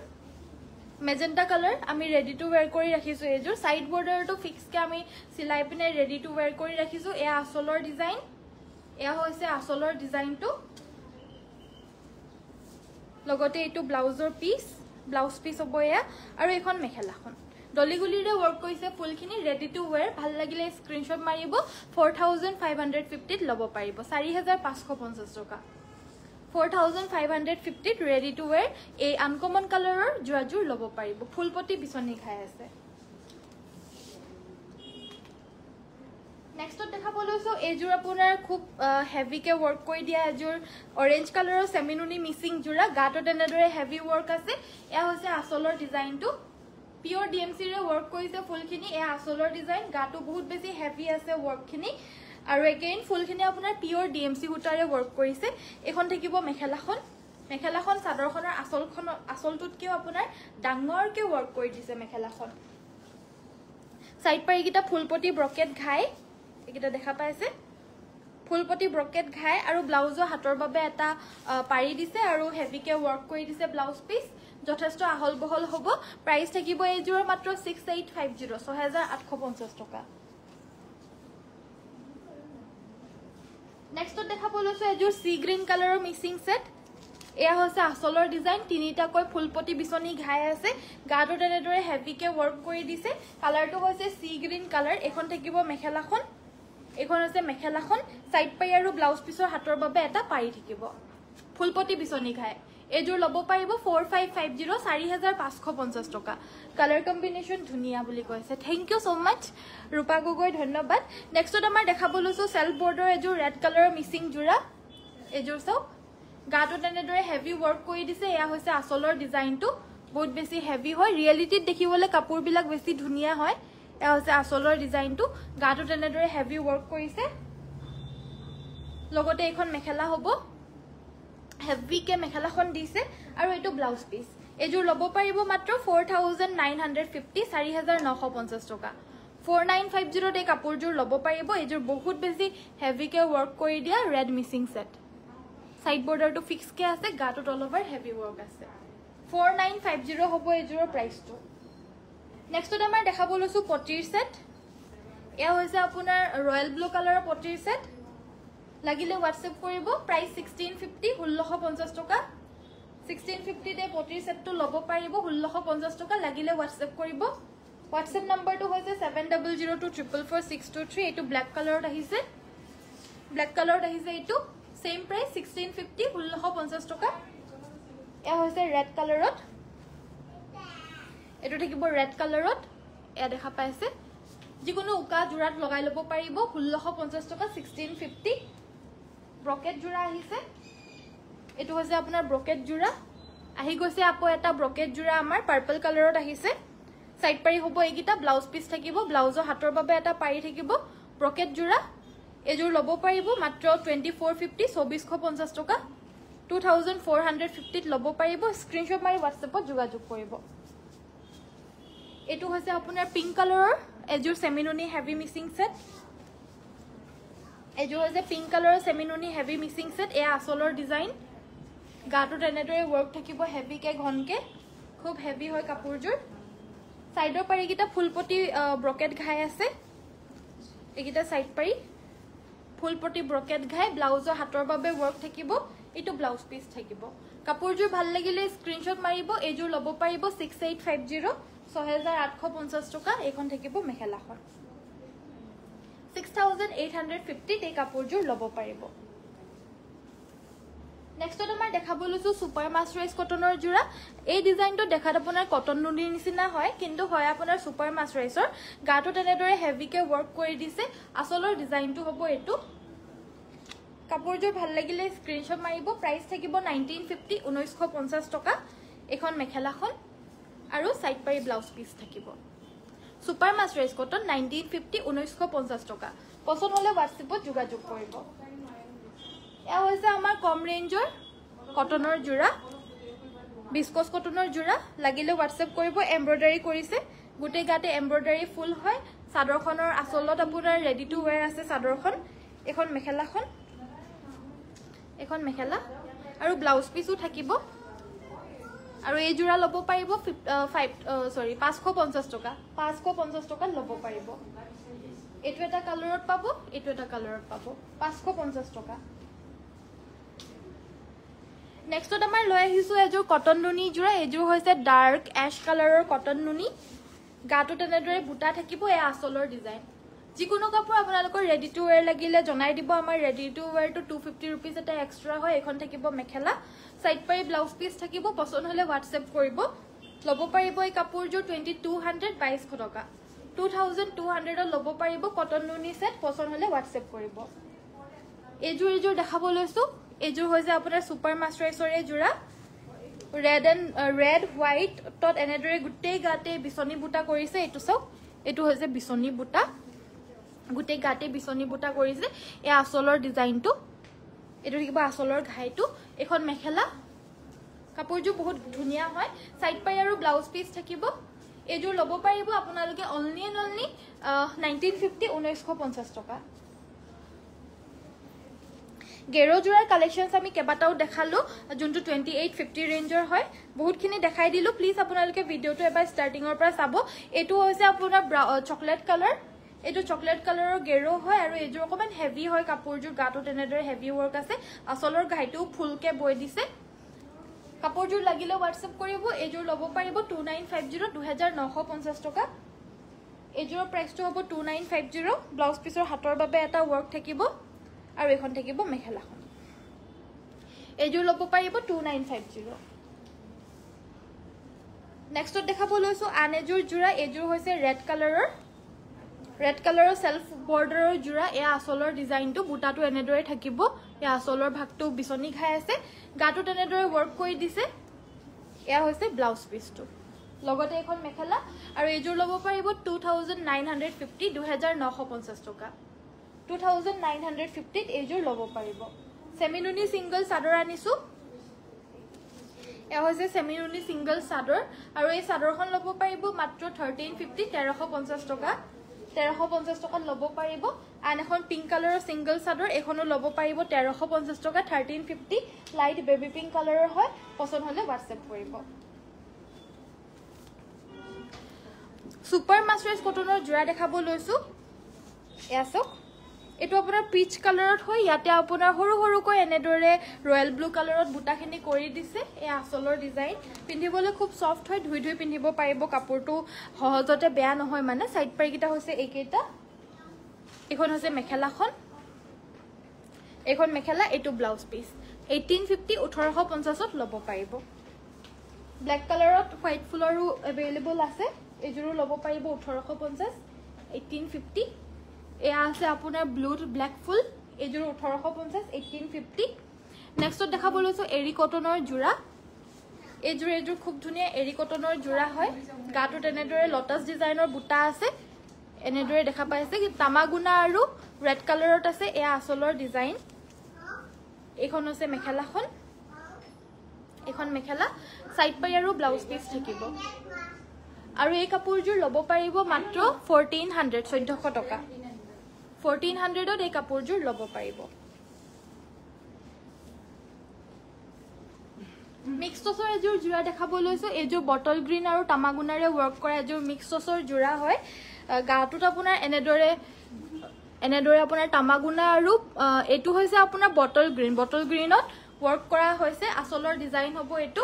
মেজেন্টা কালাৰ আমি ৰেডি টু ওয়াৰ কৰে ৰাখিছো এইজোৰ সাইড বৰ্ডাৰটো ফিক্সকে আমি সিলাই পিনে ৰেডি টু ওয়াৰ কৰে ৰাখিছো এয়া আসলৰ ডিজাইন এয়া হৈছে আচলৰ ডিজাইনটো লগতে এইটো ব্লাউজৰ পিচ ব্লাউজ পিচ হ'ব এয়া আৰু এইখন মেখেলাখন দলিগুলিৰে ৱৰ্ক কৰিছে ফুলখিনি ৰেডি টু ৱেৰ ভাল লাগিলে স্ক্ৰীণশ্বট মাৰিব ফ'ৰ থাউজেণ্ড ফাইভ হাণ্ড্ৰেড ফিফটিত ল'ব পাৰিব চাৰি হেজাৰ পাঁচশ পঞ্চাছ টকা ফ'ৰ থাউজেণ্ড ফাইভ হাণ্ড্ৰেড ফিফটিত ৰেডি টু ৱেৰ এই আনকমন কালাৰৰ যোৱাযোৰ ল'ব পাৰিব ফুলপতি বিচনী খাই আছে নেক্সটত দেখাব লৈছোঁ এইযোৰ আপোনাৰ খুব হেভিকে ৱৰ্ক কৰি দিয়া এযোৰ অৰেঞ্জ কালাৰৰ চেমিনুনি মিচিং যোৰা গাটোত তেনেদৰে হেভি ৱৰ্ক আছে এয়া হৈছে আচলৰ ডিজাইনটো পিয়ৰ ডি এম চিৰে ৱৰ্ক কৰিছে ফুলখিনি এয়া আচলৰ ডিজাইন গাটো বহুত বেছি হেভি আছে ৱৰ্কখিনি আৰু একেইন ফুলখিনি আপোনাৰ পিয়ৰ ডি এম চি সূতাৰে ৱৰ্ক কৰিছে এইখন থাকিব মেখেলাখন মেখেলাখন চাদৰখনৰ আচলখন আচলটোতকৈও আপোনাৰ ডাঙৰকৈ ৱৰ্ক কৰি দিছে মেখেলাখন চাইড পাৰিকেইটা ফুলপতি ব্ৰকেট ঘাই এইকেইটা দেখা পাইছে ফুলপতি ব্ৰকেট ঘাই আৰু ব্লাউজো হাতৰ বাবে এটা পাৰি দিছে আৰু হেভিকে ৱৰ্ক কৰি দিছে ব্লাউজ পিচ যথেষ্ট আহল বহল হ'ব প্ৰাইচ থাকিব এইযোৰৰ মাত্ৰ ছিক্স এইট ফাইভ জিৰ' ছহেজাৰ আঠশ পঞ্চাছ টকা নেক্সটত দেখা পাই লৈছোঁ এযোৰ চি গ্ৰীণ কালাৰৰ মিচিং ছেট এয়া হৈছে আচলৰ ডিজাইন তিনিটাকৈ ফুলপতি বিচনী ঘাই আছে গাটো তেনেদৰে হেভিকে ৱৰ্ক কৰি দিছে কালাৰটো হৈছে চি গ্ৰীণ কালাৰ এইখন থাকিব মেখেলাখন এইখন হৈছে মেখেলাখন চাইড পাৰি আৰু ব্লাউজ পিছৰ হাতৰ বাবে এটা পাৰি থাকিব ফুলপতি বিচনী খায় এইযোৰ ল'ব পাৰিব ফ'ৰ ফাইভ ফাইভ জিৰ' চাৰি হাজাৰ পাঁচশ পঞ্চাছ টকা কালাৰ কম্বিনেশ্যন ধুনীয়া বুলি কৈছে thank you so' much Rupa Gogoi ধন্যবাদ নেক্সটত আমাৰ দেখাব লৈছোঁ চেল্ফ বৰ্ডৰ এযোৰ ৰেড কালাৰৰ মিচিং যোৰা এইযোৰ চাওক গাটো তেনেদৰে হেভি ৱৰ্ক কৰি দিছে এয়া হৈছে আচলৰ ডিজাইনটো বহুত বেছি হেভি হয় ৰিয়েলিটিত দেখিবলৈ কাপোৰবিলাক বেছি ধুনীয়া হয় আছে আচলৰ ডিজাইনটো গাটো তেনেদৰে হেভি ৱৰ্ক কৰিছে লগতে এইখন মেখেলা হ'ব হেভিকৈ মেখেলাখন দিছে আৰু এইটো ব্লাউজ পিচ এইযোৰ ল'ব পাৰিব মাত্ৰ four thousand nine hundred fifty চাৰি হেজাৰ নশ পঞ্চাছ টকা ফ'ৰ নাইন ফাইভ জিৰ'ত এই কাপোৰযোৰ ল'ব পাৰিব এইযোৰ বহুত বেছি হেভিকৈ ৱৰ্ক কৰি দিয়া ৰেড মিচিং ছেট ছাইড বৰ্ডাৰটো ফিক্সকৈ আছে গাটোত অল অভাৰ হেভি ৱৰ্ক আছে ফ'ৰ নাইন ফাইভ জিৰ' হ'ব এইযোৰৰ প্ৰাইচটো নেক্সটত আমাৰ দেখাব লৈছোঁ পটিৰ ছেট এয়া হৈছে আপোনাৰ ৰয়েল ব্লু কালাৰৰ পটিৰ ছেট লাগিলে হোৱাটছএপ কৰিব প্ৰাইচ ছিক্সটিন ফিফটি ষোল্লশ পঞ্চাছ টকা ছিক্সটিন ফিফটিতে পটিৰ ছেটটো ল'ব পাৰিব ষোল্লশ পঞ্চাছ টকা লাগিলে হোৱাটছএপ কৰিব হোৱাটছএপ নম্বৰটো হৈছে seven double zero' two triple four six two three এইটো ব্লেক কালাৰত আহিছে ব্লেক কালাৰত আহিছে এইটো ছেইম প্ৰাইচ ছিক্সটিন ফিফটি ষোল্লশ পঞ্চাছ টকা এয়া হৈছে ৰেড কালাৰত এইটো থাকিব ৰেড কালাৰত এয়া দেখা পাইছে যিকোনো উকা যোৰাত লগাই লব পাৰিব ষোল্লশ পঞ্চাছ টকা ছিক্সটিন ফিফটি ব্ৰকেট যোৰা আহিছে এইটো হৈছে আপোনাৰ ব্ৰকেট যোৰা আহি গৈছে আকৌ এটা ব্ৰকেট যোৰা আমাৰ পাৰ্পল কালাৰত আহিছে চাইড পাৰি হ'ব এইকেইটা ব্লাউজ পিস থাকিব ব্লাউজৰ হাতৰ বাবে এটা পাৰি থাকিব ব্ৰকেট যোৰা এইযোৰ লব পাৰিব মাত্ৰ টুৱেণ্টি ফ'ৰ ফিফটি চৌবিছশ পঞ্চাছ টকা টু থাউজেণ্ড ফ'ৰ হাণ্ড্ৰেড ফিফটিত ল'ব পাৰিব স্ক্ৰীণশ্বট মাৰি হোৱাটছএপত যোগাযোগ কৰিব এইটো হৈছে আপোনাৰ পিংক কালাৰৰ এযোৰ চেমিনি হেভি মিচিং ছেট এযোৰ হৈছে পিংক কালাৰৰ চেমিনুনি হেভি মিচিং ছেট এয়া আচলৰ ডিজাইন গাটো তেনেদৰে ৱৰ্ক থাকিব হেভিকে ঘনকে খুব হেভি হয় কাপোৰযোৰ ছাইডৰ পাৰিকেইটা ফুলপতি ব্ৰকেট ঘাই আছে এইকেইটা ছাইড পাৰি ফুলপতি ব্ৰকেট ঘাই ব্লাউজৰ হাতৰ বাবে ৱৰ্ক থাকিব এইটো ব্লাউজ পিচ থাকিব কাপোৰযোৰ ভাল লাগিলে স্ক্ৰীণশ্বট মাৰিব এইযোৰ ল'ব পাৰিব ছিক্স এইট ফাইভ জিৰ' ছহেজাৰ আঠশ পঞ্চাছ টকা এইখন থাকিব মেখেলাখন ছিক্স থাউজেণ্ড এইট হাণ্ড্ৰেড ফিফটিত এই কাপোৰযোৰ ল'ব পাৰিব নেক্সটত আমাৰ দেখাব লৈছোঁ ছুপাৰ মাছৰাইজ কটনৰ যোৰা এই ডিজাইনটো দেখাত আপোনাৰ কটন নুনিৰ নিচিনা হয় কিন্তু হয় আপোনাৰ ছুপাৰ মাছৰাইজৰ গাটো তেনেদৰে হেভিকৈ ৱৰ্ক কৰি দিছে আচলৰ ডিজাইনটো হ'ব এইটো কাপোৰযোৰ ভাল লাগিলে স্ক্ৰীণশ্বট মাৰিব প্ৰাইচ থাকিব নাইনটিন ফিফটি ঊনৈছশ টকা এইখন মেখেলাখন আৰু চাইড পাৰি ব্লাউজ পিচ থাকিব super much rich cotton nineteen fifty ঊনৈছশ পঞ্চাছ টকা পচন্দ হ'লে হোৱাটছএপত যোগাযোগ কৰিব এয়া হৈছে আমাৰ কম ৰেঞ্জৰ কটনৰ যোৰা বিস্কচ কটনৰ যোৰা লাগিলে হোৱাটছএপ কৰিব এম্ব্ৰইডাৰী কৰিছে গোটেই গাতে এম্ব্ৰইডাৰী ফুল হয় চাদৰখনৰ আচলত আপোনাৰ ৰেডি টু ৱেৰ আছে চাদৰখন এখন মেখেলাখন এখন মেখেলা আৰু ব্লাউজ পিচো থাকিব আৰু এইযোৰা ল'ব পাৰিব চৰি পাঁচশ পঞ্চাছ টকা পাঁচশ পঞ্চাছ টকাত ল'ব পাৰিব এইটো এটা কালাৰত পাব এইটো এটা কালাৰত পাব পাঁচশ পঞ্চাছ টকা নেক্সটত আমাৰ লৈ আহিছোঁ এযোৰ কটন নুনি যোৰা এইযোৰ হৈছে ডাৰ্ক এছ কালাৰৰ কটন নুনি গাটো তেনেদৰে বুটা থাকিব এই আচলৰ ডিজাইন যিকোনো কাপোৰ আপোনালোকৰ ৰেডি টু ৱেৰ লাগিলে জনাই দিব আমাৰ ৰেডি টু ৱেৰটো টু ফিফটি ৰুপিজ এটা এক্সট্ৰা হয় এইখন থাকিব মেখেলা চাইড পাৰি ব্লাউজ পিচ থাকিব পচন্দ হ'লে হোৱাটছএপ কৰিব ল'ব পাৰিব এই কাপোৰযোৰ টুৱেণ্টি টু হাণ্ড্ৰেড বাইছশ টকা টু থাউজেণ্ড টু হাণ্ড্ৰেডত ল'ব পাৰিব কটন লুনি ছেট পচন্দ হ'লে হোৱাটছএপ কৰিব এইযোৰ এইযোৰ দেখাব লৈছোঁ এইযোৰ হৈছে আপোনাৰ ছুপাৰ মাষ্টাৰাইজৰ এইযোৰা ৰেড এণ্ড ৰেড হোৱাইটত এনেদৰে গোটেই গাতে বিচনী বুটা কৰিছে এইটো চাওক এইটো হৈছে বিচনী বুটা গোটেই গাতে বিচনী বুটা কৰিছে এই আচলৰ ডিজাইনটো এইটো দেখিব আচলৰ ঘাইটো এখন মেখেলা কাপোৰযোৰ বহুত ধুনীয়া হয় চাইড পাৰি আৰু ব্লাউজ পিচ থাকিব এইযোৰ ল'ব পাৰিব আপোনালোকে only an only nineteen fifty ঊনৈছশ পঞ্চাছ টকা গেৰজোৰাৰ কালেকশ্যনছ আমি কেইবাটাও দেখালো যোনটো টুৱেণ্টি এইট ফিফটি ৰেঞ্জৰ হয় বহুতখিনি দেখাই দিলোঁ প্লিজ আপোনালোকে ভিডিঅ'টো এবাৰ ষ্টাৰ্টিঙৰ পৰা চাব এইটো হৈছে আপোনাৰ এইটো চকলেট কালাৰৰ গেৰো হয় আৰু এইযোৰ অকণমান হেভি হয় কাপোৰযোৰ গাটো তেনেদৰে হেভি ৱৰ্ক আছে আচলৰ ঘাইটোও ফুলকে বৈ দিছে কাপোৰযোৰ লাগিলে হোৱাটছএপ কৰিব এইযোৰ ল'ব পাৰিব টু নাইন ফাইভ জিৰ' দুহেজাৰ নশ পঞ্চাছ টকা এইযোৰৰ প্ৰাইচটো হ'ব two nine five zero' blouse পিছৰ হাতৰ বাবে এটা ৱৰ্ক থাকিব আৰু এইখন থাকিব মেখেলাখন এইযোৰ ল'ব পাৰিব টু নাইন ফাইভ জিৰ' নেক্সটত দেখাব লৈছোঁ আন এযোৰ যোৰা এইযোৰ হৈছে ৰেড কালাৰৰ ৰেড কালাৰৰ চেল্ফ বৰ্ডাৰৰ যোৰা এই আচলৰ ডিজাইনটো বুটাটো এনেদৰে থাকিব এই আচলৰ ভাগটো বিচনী খাই আছে গাটো তেনেদৰে ৱৰ্ক কৰি দিছে এয়া হৈছে ব্লাউজ পিচটো লগতে এখন মেখেলা আৰু এইযোৰ ল'ব পাৰিব two thousand nine hundred fifty দুহেজাৰ নশ পঞ্চাছ টকা টু থাউজেণ্ড নাইন হাণ্ড্ৰেড ফিফটিত এইযোৰ ল'ব পাৰিব চেমিনুনি ছিংগল চাদৰ আনিছোঁ এয়া হৈছে চেমিনুনি ছিংগল চাদৰ আৰু এই চাদৰখন ল'ব পাৰিব মাত্ৰ থাৰ্টিন ফিফটি তেৰশ পঞ্চাছ টকা তেৰশ পঞ্চাশ টাকা লব পাৰিব আন এখন পিঙ্ক কালাৰেৰ সিঙ্গল চাদৰ এখনও লব পাৰিব তেৰশ পঞ্চাশ টকা thirteen fifty light baby pink কালাৰৰ হয় পচন্দ হলে হোৱাটছএপ কৰিব সুপাৰ মাস্টাৰ্স কটনেৰ যোড়া দেখাব লৈছো এয়া চক এইটো আপোনাৰ পিচ কালাৰত হয় ইয়াতে আপোনাৰ সৰু সৰুকৈ এনেদৰে ৰয়েল ব্লু কালাৰত বুটাখিনি কৰি দিছে এই আচলৰ ডিজাইন পিন্ধিবলৈ খুব ছফ্ট হয় ধুই ধুই পিন্ধিব পাৰিব কাপোৰটো সহজতে বেয়া নহয় মানে চাইড পাৰিকেইটা হৈছে এইকেইটা এইখন হৈছে মেখেলাখন এইখন মেখেলা এইটো ব্লাউজ পিচ এইটিন ফিফটি ওঠৰশ পঞ্চাছত ল'ব পাৰিব ব্লেক কালাৰত হোৱাইট ফুলৰো এভেইলেবল আছে এইযোৰো ল'ব পাৰিব ওঠৰশ পঞ্চাছ এইটিন ফিফটি এয়া আছে আপোনাৰ ব্লুথ ব্লেক ফুল এইযোৰ ওঠৰশ পঞ্চাছ এইটিন ফিফটি নেক্সটত দেখাব লৈছোঁ এৰি কটনৰ যোৰা এইযোৰ এইযোৰ খুব ধুনীয়া এৰি কটনৰ যোৰা হয় গাটো তেনেদৰে লটাছ ডিজাইনৰ বুটা আছে এনেদৰে দেখা পাইছে তামাগুণা আৰু ৰেড কালাৰত আছে এয়া আচলৰ ডিজাইন এইখন হৈছে মেখেলাখন এইখন মেখেলা চাইড পাৰি আৰু ব্লাউজ পিচ থাকিব আৰু এই কাপোৰযোৰ ল'ব পাৰিব মাত্ৰ ফৰ্টিন হাণ্ড্ৰেড চৈধ্যশ টকা ফৰ্টিন হাণ্ড্ৰেডত এই কাপোৰযোৰ ল'ব পাৰিব মিক্স টচৰ এযোৰ যোৰা দেখাব লৈছোঁ এইযোৰ বটল গ্ৰীণ আৰু তামাগুণাৰে ৱৰ্ক কৰা এযোৰ মিক্স টচৰ যোৰা হয় গাটোত আপোনাৰ এনেদৰে এনেদৰে আপোনাৰ তামাগুণা আৰু এইটো হৈছে আপোনাৰ বটল গ্ৰীণ বটল গ্ৰীণত ৱৰ্ক কৰা হৈছে আচলৰ ডিজাইন হ'ব এইটো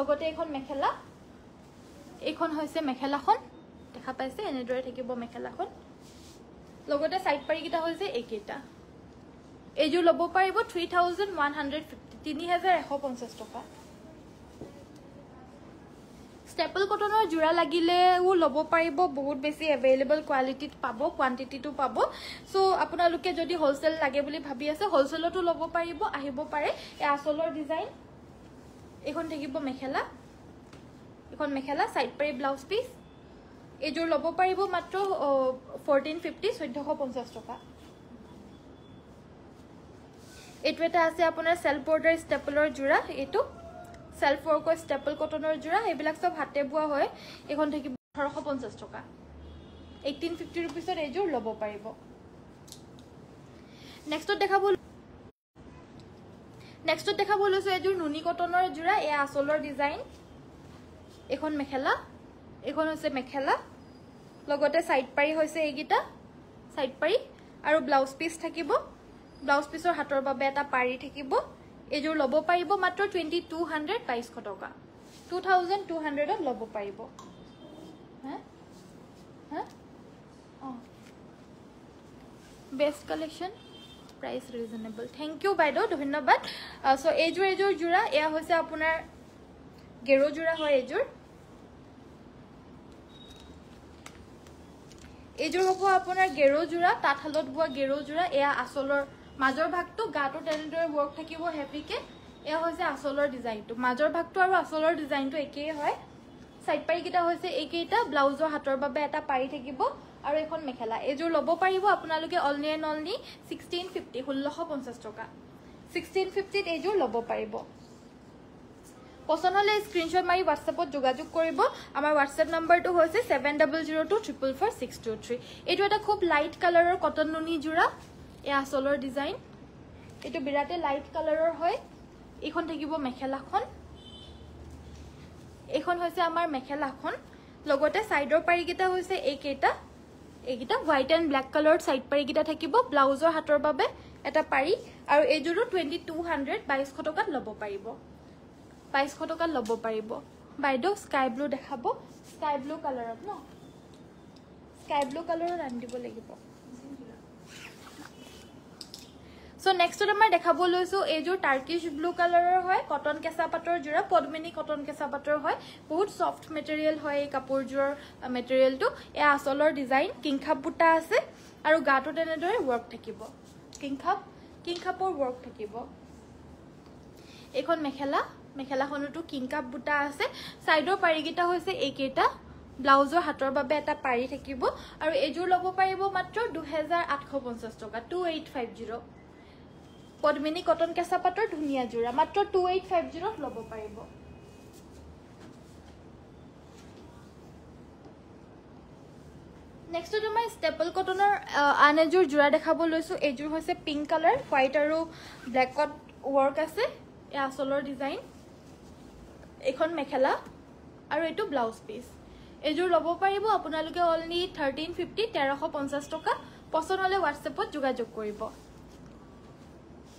লগতে এইখন মেখেলা এইখন হৈছে মেখেলাখন দেখা পাইছে এনেদৰে থাকিব মেখেলাখন লগতে সাইড পাৰিকেইটা হ'ল যে এইকেইটা এইযোৰ ল'ব পাৰিব three thousand one hundred fifty তিনি হেজাৰ এশ পঞ্চাছ টকা ষ্টেপল কটনৰ যোৰা লাগিলেও ল'ব পাৰিব বহুত বেছি এভেইলেবল কোৱালিটিত পাব কোৱান্টিটিটো পাব চ' আপোনালোকে যদি হ'লচেল লাগে বুলি ভাবি আছে হ'লচেলতো ল'ব পাৰিব আহিব পাৰে এই আচলৰ ডিজাইন এইখন থাকিব মেখেলা এইখন মেখেলা চাইড পাৰি ব্লাউজ পিচ এইযোৰ ল'ব পাৰিব মাত্ৰ ফৰ্টিন ফিফটি চৈধ্যশ পঞ্চাছ টকা এইটো এটা আছে আপোনাৰ চেল্ফ বৰ্ডাৰ ষ্টেপলৰ যোৰা এইটো চেল্ফ ৱৰ্কৰ ষ্টেপল কটনৰ যোৰা এইবিলাক চব হাতে বোৱা হয় এইখন থাকিব ওঠৰশ পঞ্চাছ টকা এইটিন ফিফটি ৰুপিছত এইযোৰ ল'ব পাৰিব নেক্সটত দেখাব নেক্সটত দেখাব লৈছোঁ এযোৰ নুনি কটনৰ যোৰা এয়া আচলৰ ডিজাইন এইখন মেখেলা এইখন হৈছে মেখেলা লগতে চাইড পাৰি হৈছে এইকেইটা চাইড পাৰি আৰু ব্লাউজ পিচ থাকিব ব্লাউজ পিচৰ হাতৰ বাবে এটা পাৰি থাকিব এইযোৰ ল'ব পাৰিব মাত্ৰ টুৱেণ্টি টু হাণ্ড্ৰেড বাইছশ টকা টু থাউজেণ্ড টু হাণ্ড্ৰেডত ল'ব পাৰিব best collection price reasonable thank you বাইদেউ ধন্যবাদ চ' এইযোৰ এইযোৰ যোৰা এয়া হৈছে আপোনাৰ গেৰুযোৰা হয় এইযোৰ এইযোৰ হ'ব আপোনাৰ গেৰুযোৰা তাঁতশালত বোৱা গেৰুযোৰা এয়া আচলৰ মাজৰ ভাগটো গাটো তেনেদৰে ৱৰ্ক থাকিব হেপিকে এয়া হৈছে আচলৰ ডিজাইনটো মাজৰ ভাগটো আৰু আচলৰ ডিজাইনটো একেই হয় চাইড পাৰিকেইটা হৈছে এইকেইটা ব্লাউজৰ হাতৰ বাবে এটা পাৰি থাকিব আৰু এখন মেখেলা এইযোৰ ল'ব পাৰিব আপোনালোকে অলনি এণ্ড অলনি ছিক্সটিন ফিফটি ষোল্লশ পঞ্চাছ টকা ছিক্সটিন ফিফটিত এইযোৰ ল'ব পাৰিব পচন্দ হলে স্ক্ৰীনশ্বট মাৰি হোৱাটছএপত যোগাযোগ কৰিব আমাৰ হোৱাটছএপ নম্বৰটো হৈছে seven double zero' two triple four six two three এইটো এটা খুব লাইট কালাৰৰ কটন নুনি যোৰা এই আচলৰ ডিজাইন এইটো বিৰাটেই লাইট কালাৰৰ হয় এইখন থাকিব মেখেলাখন এইখন হৈছে আমাৰ মেখেলাখন লগতে ছাইডৰ পাৰিকেইটা হৈছে এইকেইটা এইকেইটা হোৱাইট এণ্ড ব্লেক কালাৰত ছাইড পাৰিকেইটা থাকিব ব্লাউজৰ হাতৰ বাবে এটা পাৰি আৰু এইযোৰো টুৱেণ্টি টু হাণ্ড্ৰেড বাইছশ টকাত ল'ব পাৰিব বাইশ টকাত ল'ব পাৰিব বাইদেউ স্কাই ব্লু দেখাব স্কাই ব্লু কালাৰত ন স্কাই ব্লু কালাৰত আনি দিব লাগিব চ' নেক্সটত আমাৰ দেখাব লৈছোঁ এইযোৰ টাৰ্কিছ ব্লু কালাৰৰ হয় কটন কেঁচাপাতৰ যোৰা পদ্মিনী কটন কেঁচাপাতৰ হয় বহুত ছফ্ট মেটেৰিয়েল হয় এই কাপোৰযোৰৰ মেটেৰিয়েলটো এয়া আচলৰ ডিজাইন কিংখাপ বুটা আছে আৰু গাটো তেনেদৰে ৱৰ্ক থাকিব কিংখাপ কিংখাপৰ ৱৰ্ক থাকিব এইখন মেখেলা মেখেলাখনতো কিংকাপ বুটা আছে চাইডৰ পাৰিকেইটা হৈছে এইকেইটা ব্লাউজৰ হাতৰ বাবে এটা পাৰি থাকিব আৰু এযোৰ ল'ব পাৰিব মাত্ৰ দুহেজাৰ আঠশ পঞ্চাছ টকা two eight five zero' Padmini cotton কেঁচা পাটৰ ধুনীয়া যোৰা মাত্ৰ টু এইট ফাইভ জিৰ'ত ল'ব পাৰিব নেক্সটত মই ষ্টেপল কটনৰ আন এযোৰ যোৰা দেখাব লৈছোঁ এইযোৰ হৈছে পিংক কালাৰ হোৱাইট আৰু ব্লেকত ৱৰ্ক আছে এই আচলৰ ডিজাইন এখন মেখেলা আৰু এইটো ব্লাউজ পিচ এইযোৰ ল'ব পাৰিব আপোনালোকে অনলি থাৰ্টিন ফিফটি তেৰশ পঞ্চাছ টকা পচন্দ হ'লে হোৱাটছএপত যোগাযোগ কৰিব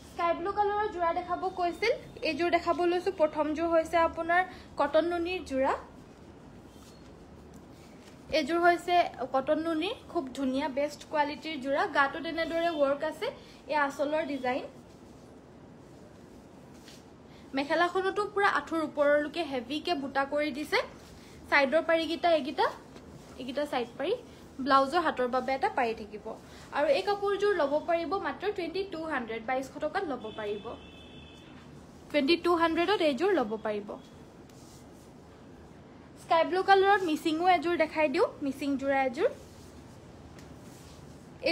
স্কাই ব্লু কালাৰৰ যোৰা দেখাব কৈছিল এইযোৰ দেখাব লৈছোঁ প্ৰথমযোৰ হৈছে আপোনাৰ কটন নুনিৰ যোৰা এইযোৰ হৈছে কটন নুনিৰ খুব ধুনীয়া বেষ্ট কোৱালিটিৰ যোৰা গাটোত এনেদৰে ৱৰ্ক আছে এই আচলৰ ডিজাইন মেখেলাখনতো পুৰা আঁঠুৰ ওপৰলৈকে হেভিকে বুটা কৰি দিছে ছাইডৰ পাৰিকেইটা এইকেইটা এইকেইটা ছাইড পাৰি ব্লাউজৰ হাতৰ বাবে এটা পাৰি থাকিব আৰু এই কাপোৰযোৰ ল'ব পাৰিব মাত্ৰ টুৱেণ্টি টু হাণ্ড্ৰেড বাইছশ টকাত ল'ব পাৰিব টুৱেণ্টি টু হাণ্ড্ৰেডত এইযোৰ ল'ব পাৰিব স্কাই ব্লু কালাৰত মিচিঙো এযোৰ দেখাই দিওঁ মিচিং যোৰা এযোৰ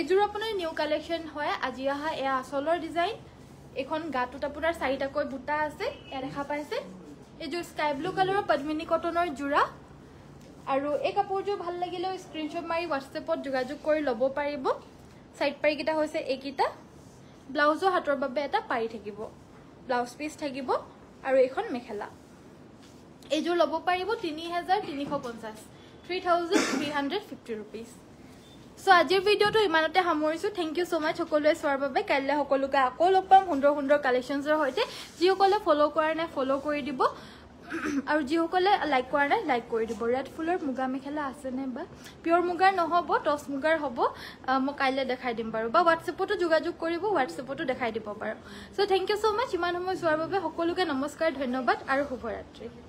এইযোৰ আপোনাৰ নিউ কালেকশ্যন হয় আজি অহা এয়া আচলৰ ডিজাইন এখন গাটোত আপোনাৰ চাৰিটাকৈ বুটা আছে এয়া দেখা পাইছে এইযোৰ স্কাই ব্লু কালাৰৰ পদ্মিনী কটনৰ যোৰা আৰু এই কাপোৰযোৰ ভাল লাগিলেও স্ক্ৰীণশ্বট মাৰি হোৱাটছএপত যোগাযোগ কৰি ল'ব পাৰিব চাইড পাৰিকেইটা হৈছে এইকেইটা ব্লাউজো হাতৰ বাবে এটা পাৰি থাকিব ব্লাউজ পিচ থাকিব আৰু এইখন মেখেলা এইযোৰ ল'ব পাৰিব তিনি হেজাৰ তিনিশ পঞ্চাছ three thousand three hundred fifty rupees so' আজিৰ ভিডিঅ'টো ইমানতে সামৰিছোঁ থেংক ইউ ছ' মাছ সকলোৱে চোৱাৰ বাবে কাইলৈ সকলোকে আকৌ লগ পাম সুন্দৰ সুন্দৰ কালেকশ্যনছৰ সৈতে যিসকলে ফ'ল' কৰা নাই ফ'ল' কৰি দিব আৰু যিসকলে লাইক কৰা নাই লাইক কৰি দিব ৰেড ফুলৰ মুগা মেখেলা আছেনে বা পিয়ৰ মুগাৰ নহ'ব টচ মুগাৰ হ'ব মই কাইলৈ দেখাই দিম বাৰু বা হোৱাটছএপতো যোগাযোগ কৰিব হোৱাটছএপতো দেখাই দিব পাৰোঁ চ' থেংক ইউ ছ' মাছ ইমান সময় চোৱাৰ বাবে সকলোকে নমস্কাৰ ধন্যবাদ আৰু শুভৰাত্ৰি